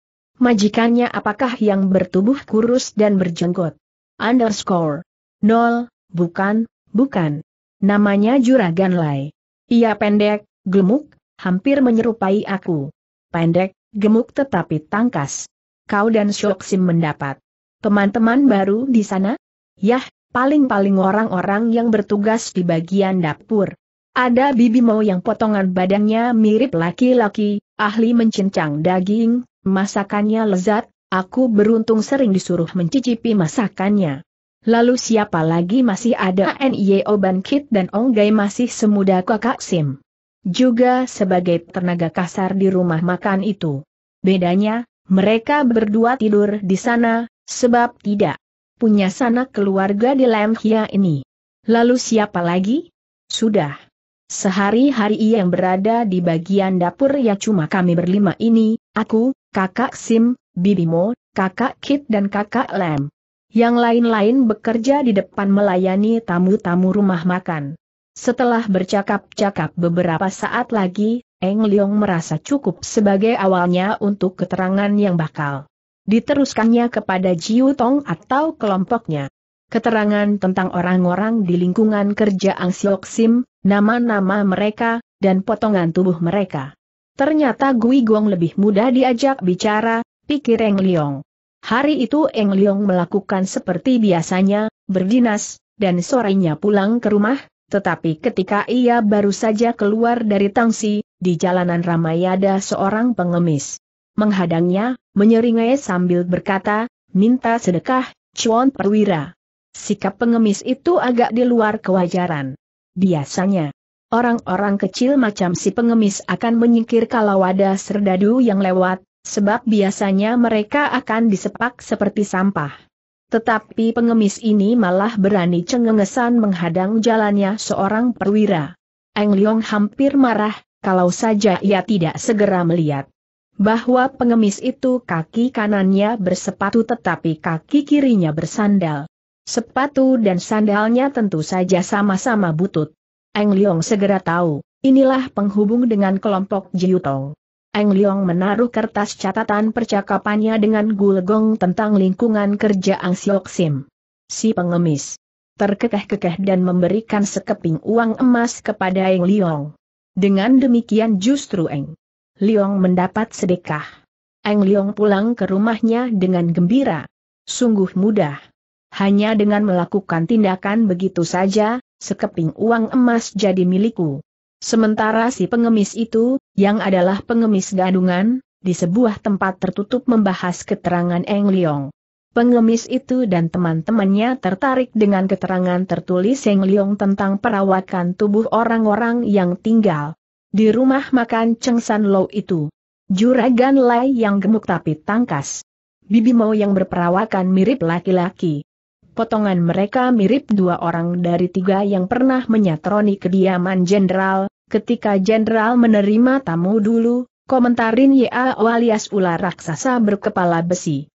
majikannya apakah yang bertubuh kurus dan berjenggot? Underscore. Nol, bukan, bukan. Namanya Juragan Lai. Ia pendek, gemuk, hampir menyerupai aku. Pendek, gemuk tetapi tangkas. Kau dan Shoksim mendapat. Teman-teman baru di sana? Yah, paling-paling orang-orang yang bertugas di bagian dapur. Ada Bibi Mau yang potongan badannya mirip laki-laki, ahli mencincang daging, Masakannya lezat, aku beruntung sering disuruh mencicipi masakannya. Lalu siapa lagi masih ada NIO Ban Kit dan Onggai masih semuda kakak Sim. Juga sebagai tenaga kasar di rumah makan itu. Bedanya, mereka berdua tidur di sana, sebab tidak punya sanak keluarga di Lemhia ini. Lalu siapa lagi? Sudah. Sehari-hari yang berada di bagian dapur ya cuma kami berlima ini, aku, kakak Sim, Bibimo, kakak Kit dan kakak Lem. Yang lain-lain bekerja di depan melayani tamu-tamu rumah makan. Setelah bercakap-cakap beberapa saat lagi, Eng Leong merasa cukup sebagai awalnya untuk keterangan yang bakal diteruskannya kepada Jiu Tong atau kelompoknya. Keterangan tentang orang-orang di lingkungan kerja Ang Siok Sim, nama-nama mereka, dan potongan tubuh mereka. Ternyata Gui Gong lebih mudah diajak bicara, pikir Eng Leong. Hari itu Eng Leong melakukan seperti biasanya, berdinas, dan sorenya pulang ke rumah, tetapi ketika ia baru saja keluar dari tangsi, di jalanan ramai ada seorang pengemis. Menghadangnya, menyeringai sambil berkata, minta sedekah, cuan perwira. Sikap pengemis itu agak di luar kewajaran. Biasanya, Orang-orang kecil macam si pengemis akan menyingkir kalau ada serdadu yang lewat, sebab biasanya mereka akan disepak seperti sampah. Tetapi pengemis ini malah berani cengengesan menghadang jalannya seorang perwira. Eng Leong hampir marah, kalau saja ia tidak segera melihat bahwa pengemis itu kaki kanannya bersepatu tetapi kaki kirinya bersandal. Sepatu dan sandalnya tentu saja sama-sama butut. Eng Liong segera tahu, inilah penghubung dengan kelompok Jiutong. Eng Liong menaruh kertas catatan percakapannya dengan Gulgong tentang lingkungan kerja Ang Siok Sim. Si pengemis terkekeh-kekeh dan memberikan sekeping uang emas kepada Eng Liong. Dengan demikian justru Eng Liong mendapat sedekah. Eng Liong pulang ke rumahnya dengan gembira. Sungguh mudah. Hanya dengan melakukan tindakan begitu saja, sekeping uang emas jadi milikku. Sementara si pengemis itu, yang adalah pengemis gadungan, di sebuah tempat tertutup membahas keterangan Eng Liong. Pengemis itu dan teman-temannya tertarik dengan keterangan tertulis Eng Liong tentang perawakan tubuh orang-orang yang tinggal di rumah makan Cheng San Lo itu. Juragan Lai yang gemuk tapi tangkas. Bibi Mo yang berperawakan mirip laki-laki potongan mereka mirip dua orang dari tiga yang pernah menyatroni kediaman jenderal, ketika jenderal menerima tamu dulu, komentarin Ya alias ular raksasa berkepala besi.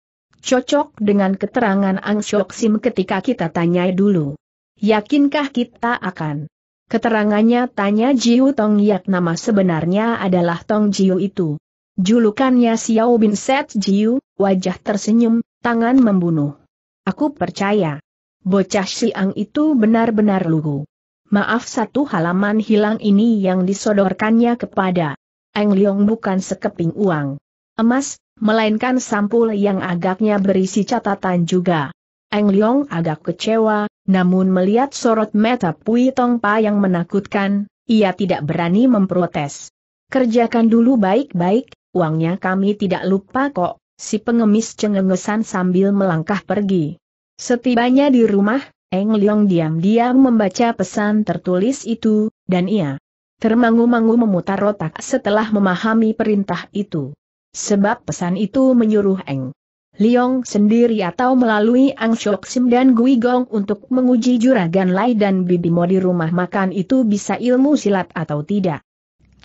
Cocok dengan keterangan Ang Shok Sim ketika kita tanyai dulu. Yakinkah kita akan? Keterangannya tanya Jiu Tong Yak nama sebenarnya adalah Tong Jiu itu. Julukannya Xiao Bin Set Jiu, wajah tersenyum, tangan membunuh. Aku percaya. Bocah siang itu benar-benar lugu. Maaf satu halaman hilang ini yang disodorkannya kepada Eng Leong bukan sekeping uang emas, melainkan sampul yang agaknya berisi catatan juga. Eng Leong agak kecewa, namun melihat sorot mata Pui Tong Pa yang menakutkan, ia tidak berani memprotes. Kerjakan dulu baik-baik, uangnya kami tidak lupa kok si pengemis cengengesan sambil melangkah pergi. Setibanya di rumah, Eng Leong diam-diam membaca pesan tertulis itu, dan ia termangu-mangu memutar otak setelah memahami perintah itu. Sebab pesan itu menyuruh Eng Leong sendiri atau melalui Ang Shok Sim dan Gui Gong untuk menguji juragan Lai dan Bibi Mo di rumah makan itu bisa ilmu silat atau tidak.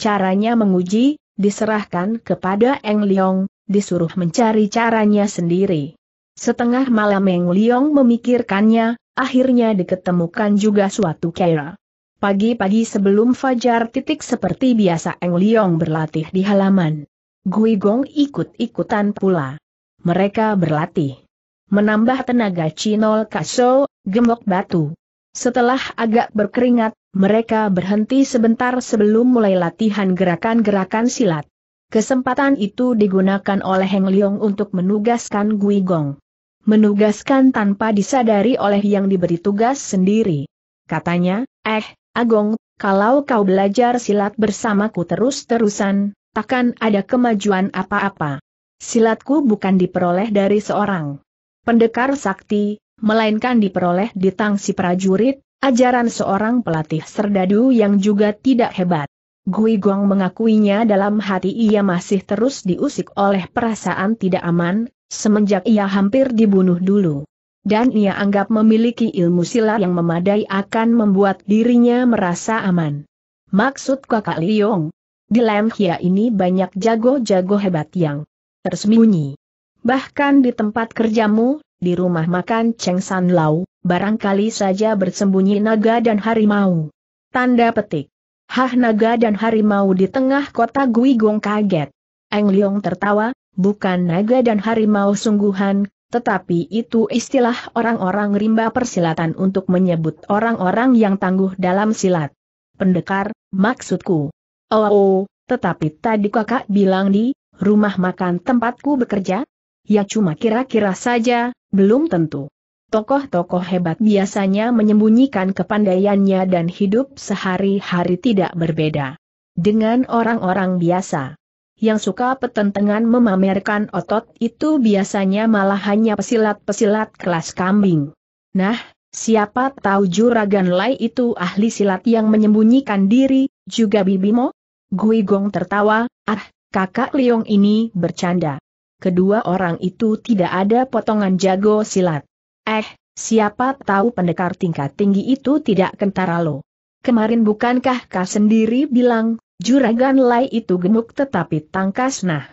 Caranya menguji, diserahkan kepada Eng Leong, disuruh mencari caranya sendiri. Setengah malam Meng Liong memikirkannya, akhirnya diketemukan juga suatu kera. Pagi-pagi sebelum fajar titik seperti biasa Eng Liong berlatih di halaman. Gui Gong ikut-ikutan pula. Mereka berlatih. Menambah tenaga Cinol Kaso, gemok batu. Setelah agak berkeringat, mereka berhenti sebentar sebelum mulai latihan gerakan-gerakan silat. Kesempatan itu digunakan oleh Heng Liong untuk menugaskan Gui Gong. Menugaskan tanpa disadari oleh yang diberi tugas sendiri. Katanya, eh, Agong, kalau kau belajar silat bersamaku terus-terusan, takkan ada kemajuan apa-apa. Silatku bukan diperoleh dari seorang pendekar sakti, melainkan diperoleh di tangsi prajurit, ajaran seorang pelatih serdadu yang juga tidak hebat. Gui Gong mengakuinya dalam hati ia masih terus diusik oleh perasaan tidak aman, semenjak ia hampir dibunuh dulu. Dan ia anggap memiliki ilmu silat yang memadai akan membuat dirinya merasa aman. Maksud kakak Liong, di Lemhia ini banyak jago-jago hebat yang tersembunyi. Bahkan di tempat kerjamu, di rumah makan Cheng San Lau, barangkali saja bersembunyi naga dan harimau. Tanda petik. Hah naga dan harimau di tengah kota Guigong kaget. Eng Leong tertawa, bukan naga dan harimau sungguhan, tetapi itu istilah orang-orang rimba persilatan untuk menyebut orang-orang yang tangguh dalam silat. Pendekar, maksudku. Oh, oh, tetapi tadi kakak bilang di rumah makan tempatku bekerja? Ya cuma kira-kira saja, belum tentu. Tokoh-tokoh hebat biasanya menyembunyikan kepandaiannya dan hidup sehari-hari tidak berbeda dengan orang-orang biasa. Yang suka petentengan memamerkan otot itu biasanya malah hanya pesilat-pesilat kelas kambing. Nah, siapa tahu juragan Lai itu ahli silat yang menyembunyikan diri, juga Bibimo? Gui Gong tertawa, ah, kakak Liong ini bercanda. Kedua orang itu tidak ada potongan jago silat. Eh, siapa tahu pendekar tingkat tinggi itu tidak kentara lo. Kemarin bukankah kau sendiri bilang, juragan Lai itu gemuk tetapi tangkas nah.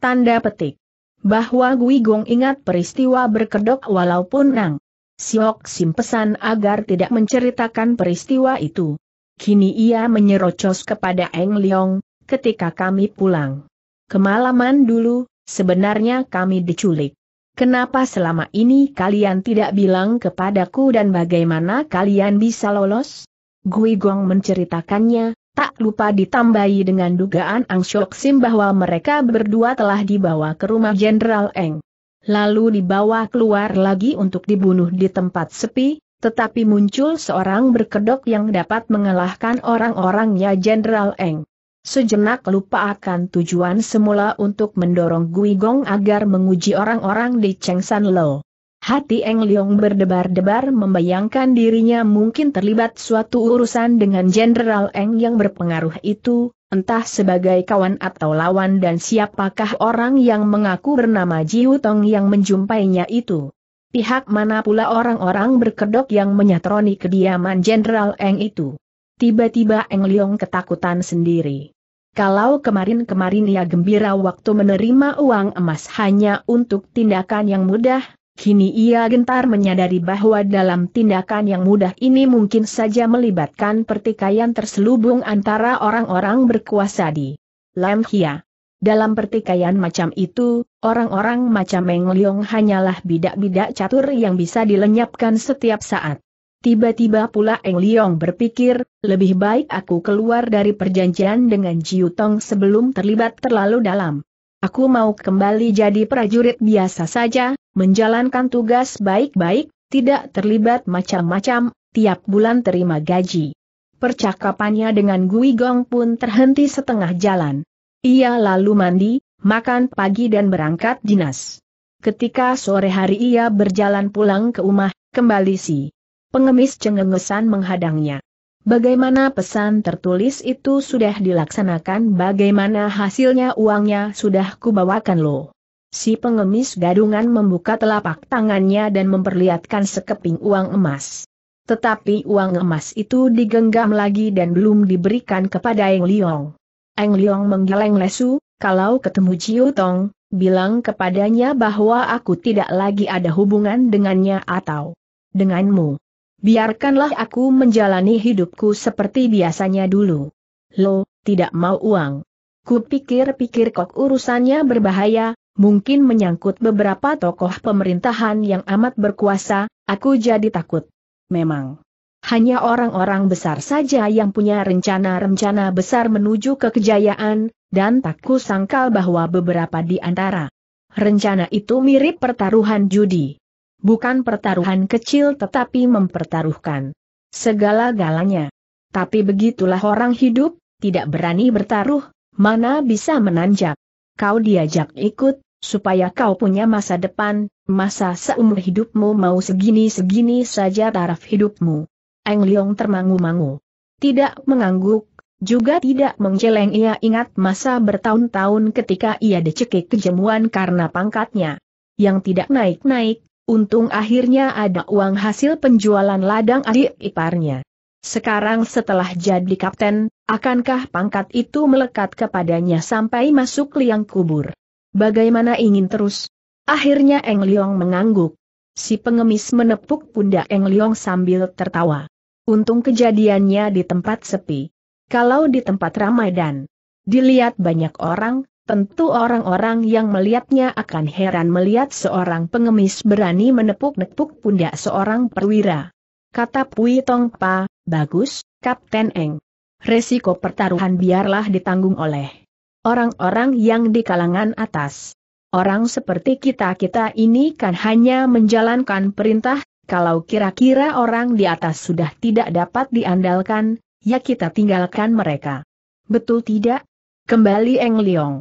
Tanda petik. Bahwa Gui Gong ingat peristiwa berkedok walaupun nang. Siok Sim pesan agar tidak menceritakan peristiwa itu. Kini ia menyerocos kepada Eng Leong, ketika kami pulang. Kemalaman dulu, sebenarnya kami diculik. Kenapa selama ini kalian tidak bilang kepadaku dan bagaimana kalian bisa lolos? Gui Gong menceritakannya, tak lupa ditambahi dengan dugaan Ang Shok Sim bahwa mereka berdua telah dibawa ke rumah Jenderal Eng. Lalu dibawa keluar lagi untuk dibunuh di tempat sepi, tetapi muncul seorang berkedok yang dapat mengalahkan orang-orangnya Jenderal Eng sejenak lupa akan tujuan semula untuk mendorong Gui Gong agar menguji orang-orang di Cheng San Lo. Hati Eng Leong berdebar-debar membayangkan dirinya mungkin terlibat suatu urusan dengan Jenderal Eng yang berpengaruh itu, entah sebagai kawan atau lawan dan siapakah orang yang mengaku bernama Jiu Tong yang menjumpainya itu. Pihak mana pula orang-orang berkedok yang menyatroni kediaman Jenderal Eng itu. Tiba-tiba Eng Leong ketakutan sendiri. Kalau kemarin-kemarin ia gembira waktu menerima uang emas hanya untuk tindakan yang mudah, kini ia gentar menyadari bahwa dalam tindakan yang mudah ini mungkin saja melibatkan pertikaian terselubung antara orang-orang berkuasa di Lemhia. Dalam pertikaian macam itu, orang-orang macam Meng Liong hanyalah bidak-bidak catur yang bisa dilenyapkan setiap saat. Tiba-tiba pula Eng Liong berpikir, lebih baik aku keluar dari perjanjian dengan Jiu Tong sebelum terlibat terlalu dalam. Aku mau kembali jadi prajurit biasa saja, menjalankan tugas baik-baik, tidak terlibat macam-macam, tiap bulan terima gaji. Percakapannya dengan Gui Gong pun terhenti setengah jalan. Ia lalu mandi, makan pagi dan berangkat dinas. Ketika sore hari ia berjalan pulang ke rumah, kembali si Pengemis cengengesan menghadangnya. Bagaimana pesan tertulis itu sudah dilaksanakan bagaimana hasilnya uangnya sudah kubawakan loh. Si pengemis gadungan membuka telapak tangannya dan memperlihatkan sekeping uang emas. Tetapi uang emas itu digenggam lagi dan belum diberikan kepada Eng Liong. Eng Liong menggeleng lesu, kalau ketemu Ciu Tong, bilang kepadanya bahwa aku tidak lagi ada hubungan dengannya atau denganmu. Biarkanlah aku menjalani hidupku seperti biasanya dulu. Lo, tidak mau uang. kupikir pikir kok urusannya berbahaya, mungkin menyangkut beberapa tokoh pemerintahan yang amat berkuasa, aku jadi takut. Memang. Hanya orang-orang besar saja yang punya rencana-rencana besar menuju ke kejayaan, dan tak kusangkal bahwa beberapa di antara rencana itu mirip pertaruhan judi. Bukan pertaruhan kecil tetapi mempertaruhkan segala-galanya. Tapi begitulah orang hidup, tidak berani bertaruh, mana bisa menanjak. Kau diajak ikut, supaya kau punya masa depan, masa seumur hidupmu mau segini-segini saja taraf hidupmu. Eng Leong termangu-mangu. Tidak mengangguk, juga tidak menjeleng ia ingat masa bertahun-tahun ketika ia dicekik kejemuan karena pangkatnya. Yang tidak naik-naik, Untung akhirnya ada uang hasil penjualan ladang adik iparnya. Sekarang setelah jadi kapten, akankah pangkat itu melekat kepadanya sampai masuk liang kubur? Bagaimana ingin terus? Akhirnya Eng Leong mengangguk. Si pengemis menepuk pundak Eng Leong sambil tertawa. Untung kejadiannya di tempat sepi. Kalau di tempat ramai dan dilihat banyak orang, Tentu orang-orang yang melihatnya akan heran melihat seorang pengemis berani menepuk-nepuk pundak seorang perwira. Kata Pui Tong Pa, bagus, Kapten Eng. Resiko pertaruhan biarlah ditanggung oleh orang-orang yang di kalangan atas. Orang seperti kita-kita ini kan hanya menjalankan perintah, kalau kira-kira orang di atas sudah tidak dapat diandalkan, ya kita tinggalkan mereka. Betul tidak? Kembali Eng Leong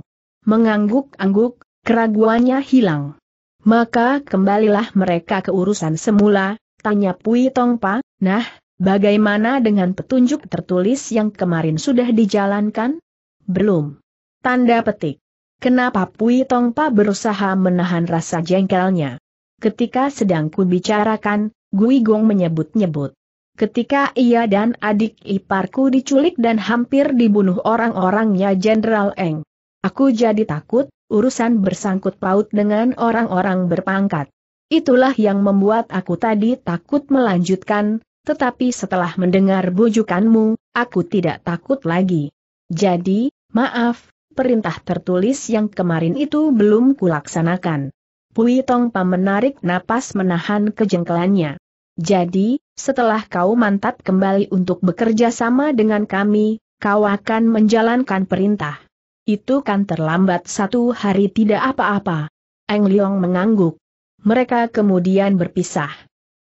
mengangguk-angguk, keraguannya hilang. Maka kembalilah mereka ke urusan semula, tanya Pui Tongpa, nah, bagaimana dengan petunjuk tertulis yang kemarin sudah dijalankan? Belum. Tanda petik. Kenapa Pui Tongpa berusaha menahan rasa jengkelnya? Ketika sedang kubicarakan, Gui Gong menyebut-nyebut. Ketika ia dan adik iparku diculik dan hampir dibunuh orang-orangnya Jenderal Eng. Aku jadi takut, urusan bersangkut paut dengan orang-orang berpangkat. Itulah yang membuat aku tadi takut melanjutkan, tetapi setelah mendengar bujukanmu, aku tidak takut lagi. Jadi, maaf, perintah tertulis yang kemarin itu belum kulaksanakan. Pui Tong menarik napas menahan kejengkelannya. Jadi, setelah kau mantap kembali untuk bekerja sama dengan kami, kau akan menjalankan perintah. Itu kan terlambat satu hari tidak apa-apa. Eng Leong mengangguk. Mereka kemudian berpisah.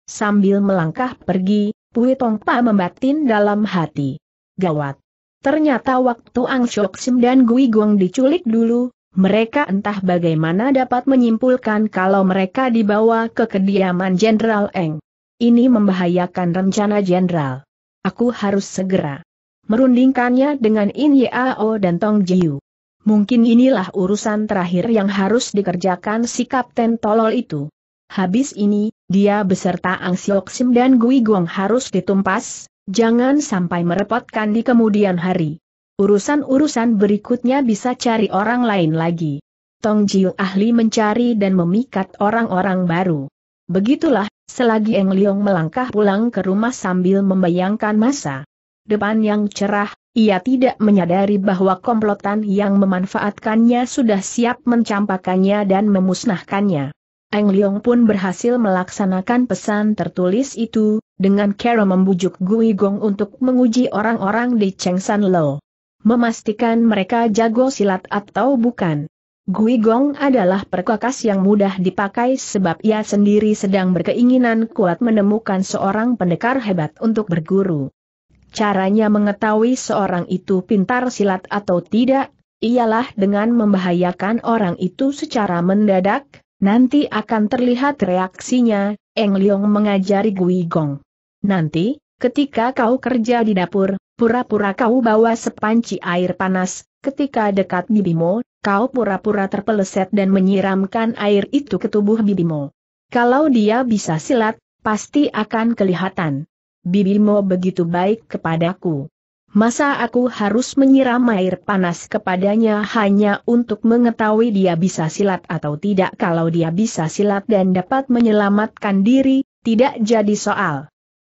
Sambil melangkah pergi, Pui Tongpa membatin dalam hati. Gawat. Ternyata waktu Ang Shok Sim dan Gui Gong diculik dulu, mereka entah bagaimana dapat menyimpulkan kalau mereka dibawa ke kediaman Jenderal Eng. Ini membahayakan rencana Jenderal. Aku harus segera merundingkannya dengan In Yao dan Tong Jiu. Mungkin inilah urusan terakhir yang harus dikerjakan si kapten tolol itu. Habis ini, dia beserta Ang Siok dan Gui Guang harus ditumpas, jangan sampai merepotkan di kemudian hari. Urusan-urusan berikutnya bisa cari orang lain lagi. Tong Jiu ahli mencari dan memikat orang-orang baru. Begitulah, selagi Eng Liong melangkah pulang ke rumah sambil membayangkan masa depan yang cerah, ia tidak menyadari bahwa komplotan yang memanfaatkannya sudah siap mencampakannya dan memusnahkannya. Eng Leong pun berhasil melaksanakan pesan tertulis itu, dengan cara membujuk Gui Gong untuk menguji orang-orang di Cheng San Lo. Memastikan mereka jago silat atau bukan. Gui Gong adalah perkakas yang mudah dipakai sebab ia sendiri sedang berkeinginan kuat menemukan seorang pendekar hebat untuk berguru. Caranya mengetahui seorang itu pintar silat atau tidak, ialah dengan membahayakan orang itu secara mendadak, nanti akan terlihat reaksinya, Eng Leong mengajari Gui Gong. Nanti, ketika kau kerja di dapur, pura-pura kau bawa sepanci air panas, ketika dekat bibimu, kau pura-pura terpeleset dan menyiramkan air itu ke tubuh bibimu. Kalau dia bisa silat, pasti akan kelihatan bibimu begitu baik kepadaku. Masa aku harus menyiram air panas kepadanya hanya untuk mengetahui dia bisa silat atau tidak kalau dia bisa silat dan dapat menyelamatkan diri, tidak jadi soal.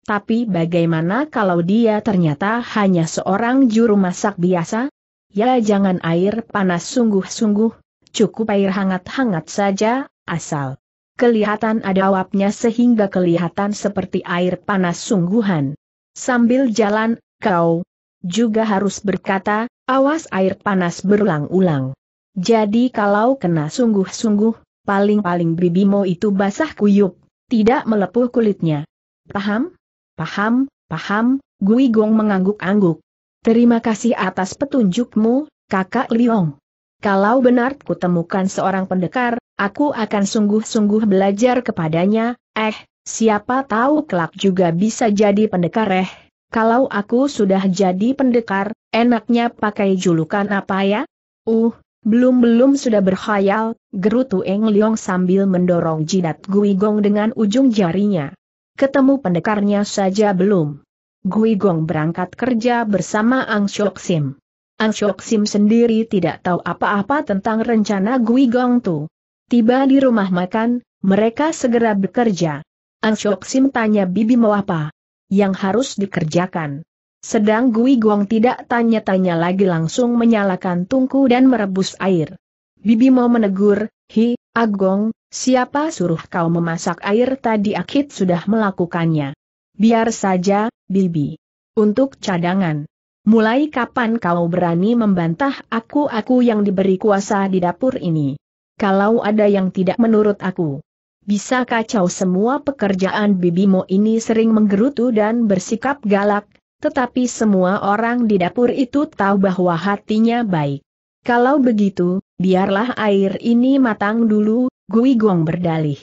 Tapi bagaimana kalau dia ternyata hanya seorang juru masak biasa? Ya jangan air panas sungguh-sungguh, cukup air hangat-hangat saja, asal Kelihatan ada uapnya sehingga kelihatan seperti air panas sungguhan. Sambil jalan, kau juga harus berkata, awas air panas berulang-ulang. Jadi kalau kena sungguh-sungguh, paling-paling bibimu itu basah kuyup, tidak melepuh kulitnya. Paham? Paham, paham, Gui Gong mengangguk-angguk. Terima kasih atas petunjukmu, kakak Liong. Kalau benar kutemukan seorang pendekar, aku akan sungguh-sungguh belajar kepadanya, eh, siapa tahu kelak juga bisa jadi pendekar eh. Kalau aku sudah jadi pendekar, enaknya pakai julukan apa ya? Uh, belum-belum sudah berkhayal, gerutu Eng Leong sambil mendorong jidat Gui Gong dengan ujung jarinya. Ketemu pendekarnya saja belum. Gui Gong berangkat kerja bersama Ang Shok Sim. An Shok Sim sendiri tidak tahu apa-apa tentang rencana Gui Gong Tu. Tiba di rumah makan, mereka segera bekerja. An Shok Sim tanya Bibi mau apa? Yang harus dikerjakan. Sedang Gui Gong tidak tanya-tanya lagi langsung menyalakan tungku dan merebus air. Bibi mau menegur, Hi, Agong, siapa suruh kau memasak air tadi Akit sudah melakukannya. Biar saja, Bibi. Untuk cadangan. Mulai kapan kau berani membantah aku-aku yang diberi kuasa di dapur ini? Kalau ada yang tidak menurut aku, bisa kacau semua pekerjaan bibimu ini sering menggerutu dan bersikap galak, tetapi semua orang di dapur itu tahu bahwa hatinya baik. Kalau begitu, biarlah air ini matang dulu, Gui Gong berdalih.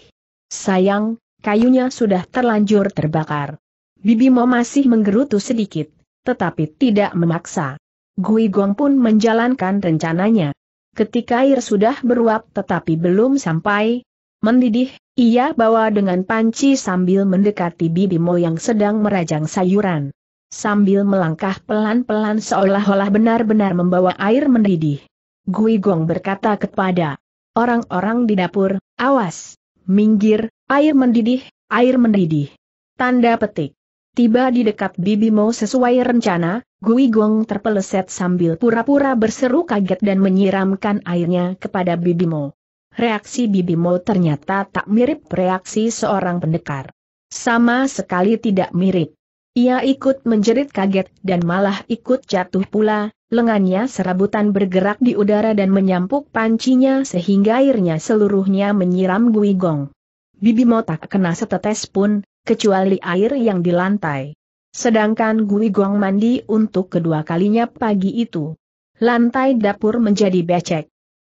Sayang, kayunya sudah terlanjur terbakar. Bibimo masih menggerutu sedikit tetapi tidak memaksa. Gui Gong pun menjalankan rencananya. Ketika air sudah beruap tetapi belum sampai, mendidih, ia bawa dengan panci sambil mendekati bibimo yang sedang merajang sayuran. Sambil melangkah pelan-pelan seolah-olah benar-benar membawa air mendidih. Gui Gong berkata kepada orang-orang di dapur, awas, minggir, air mendidih, air mendidih. Tanda petik. Tiba di dekat Bibi Mo sesuai rencana, Gui Gong terpeleset sambil pura-pura berseru kaget dan menyiramkan airnya kepada Bibi Mo. Reaksi Bibi Mo ternyata tak mirip reaksi seorang pendekar. Sama sekali tidak mirip. Ia ikut menjerit kaget dan malah ikut jatuh pula, lengannya serabutan bergerak di udara dan menyampuk pancinya sehingga airnya seluruhnya menyiram Gui Gong. Bibi Mo tak kena setetes pun, kecuali air yang di lantai. Sedangkan Gui Gong mandi untuk kedua kalinya pagi itu. Lantai dapur menjadi becek.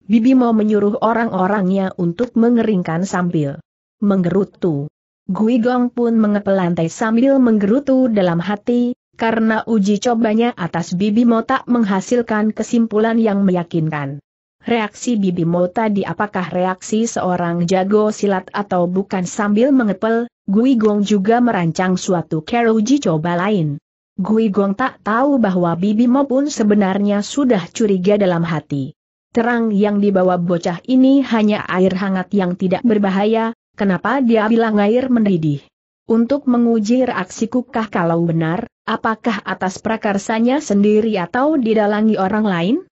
Bibi mau menyuruh orang-orangnya untuk mengeringkan sambil menggerutu. Gui Gong pun mengepel lantai sambil menggerutu dalam hati, karena uji cobanya atas Bibi Mo tak menghasilkan kesimpulan yang meyakinkan. Reaksi Bibi Mo tadi apakah reaksi seorang jago silat atau bukan sambil mengepel, Gui Gong juga merancang suatu uji coba lain. Gui Gong tak tahu bahwa Bibi pun sebenarnya sudah curiga dalam hati. Terang yang dibawa bocah ini hanya air hangat yang tidak berbahaya, kenapa dia bilang air mendidih? Untuk menguji reaksi kukah kalau benar, apakah atas prakarsanya sendiri atau didalangi orang lain?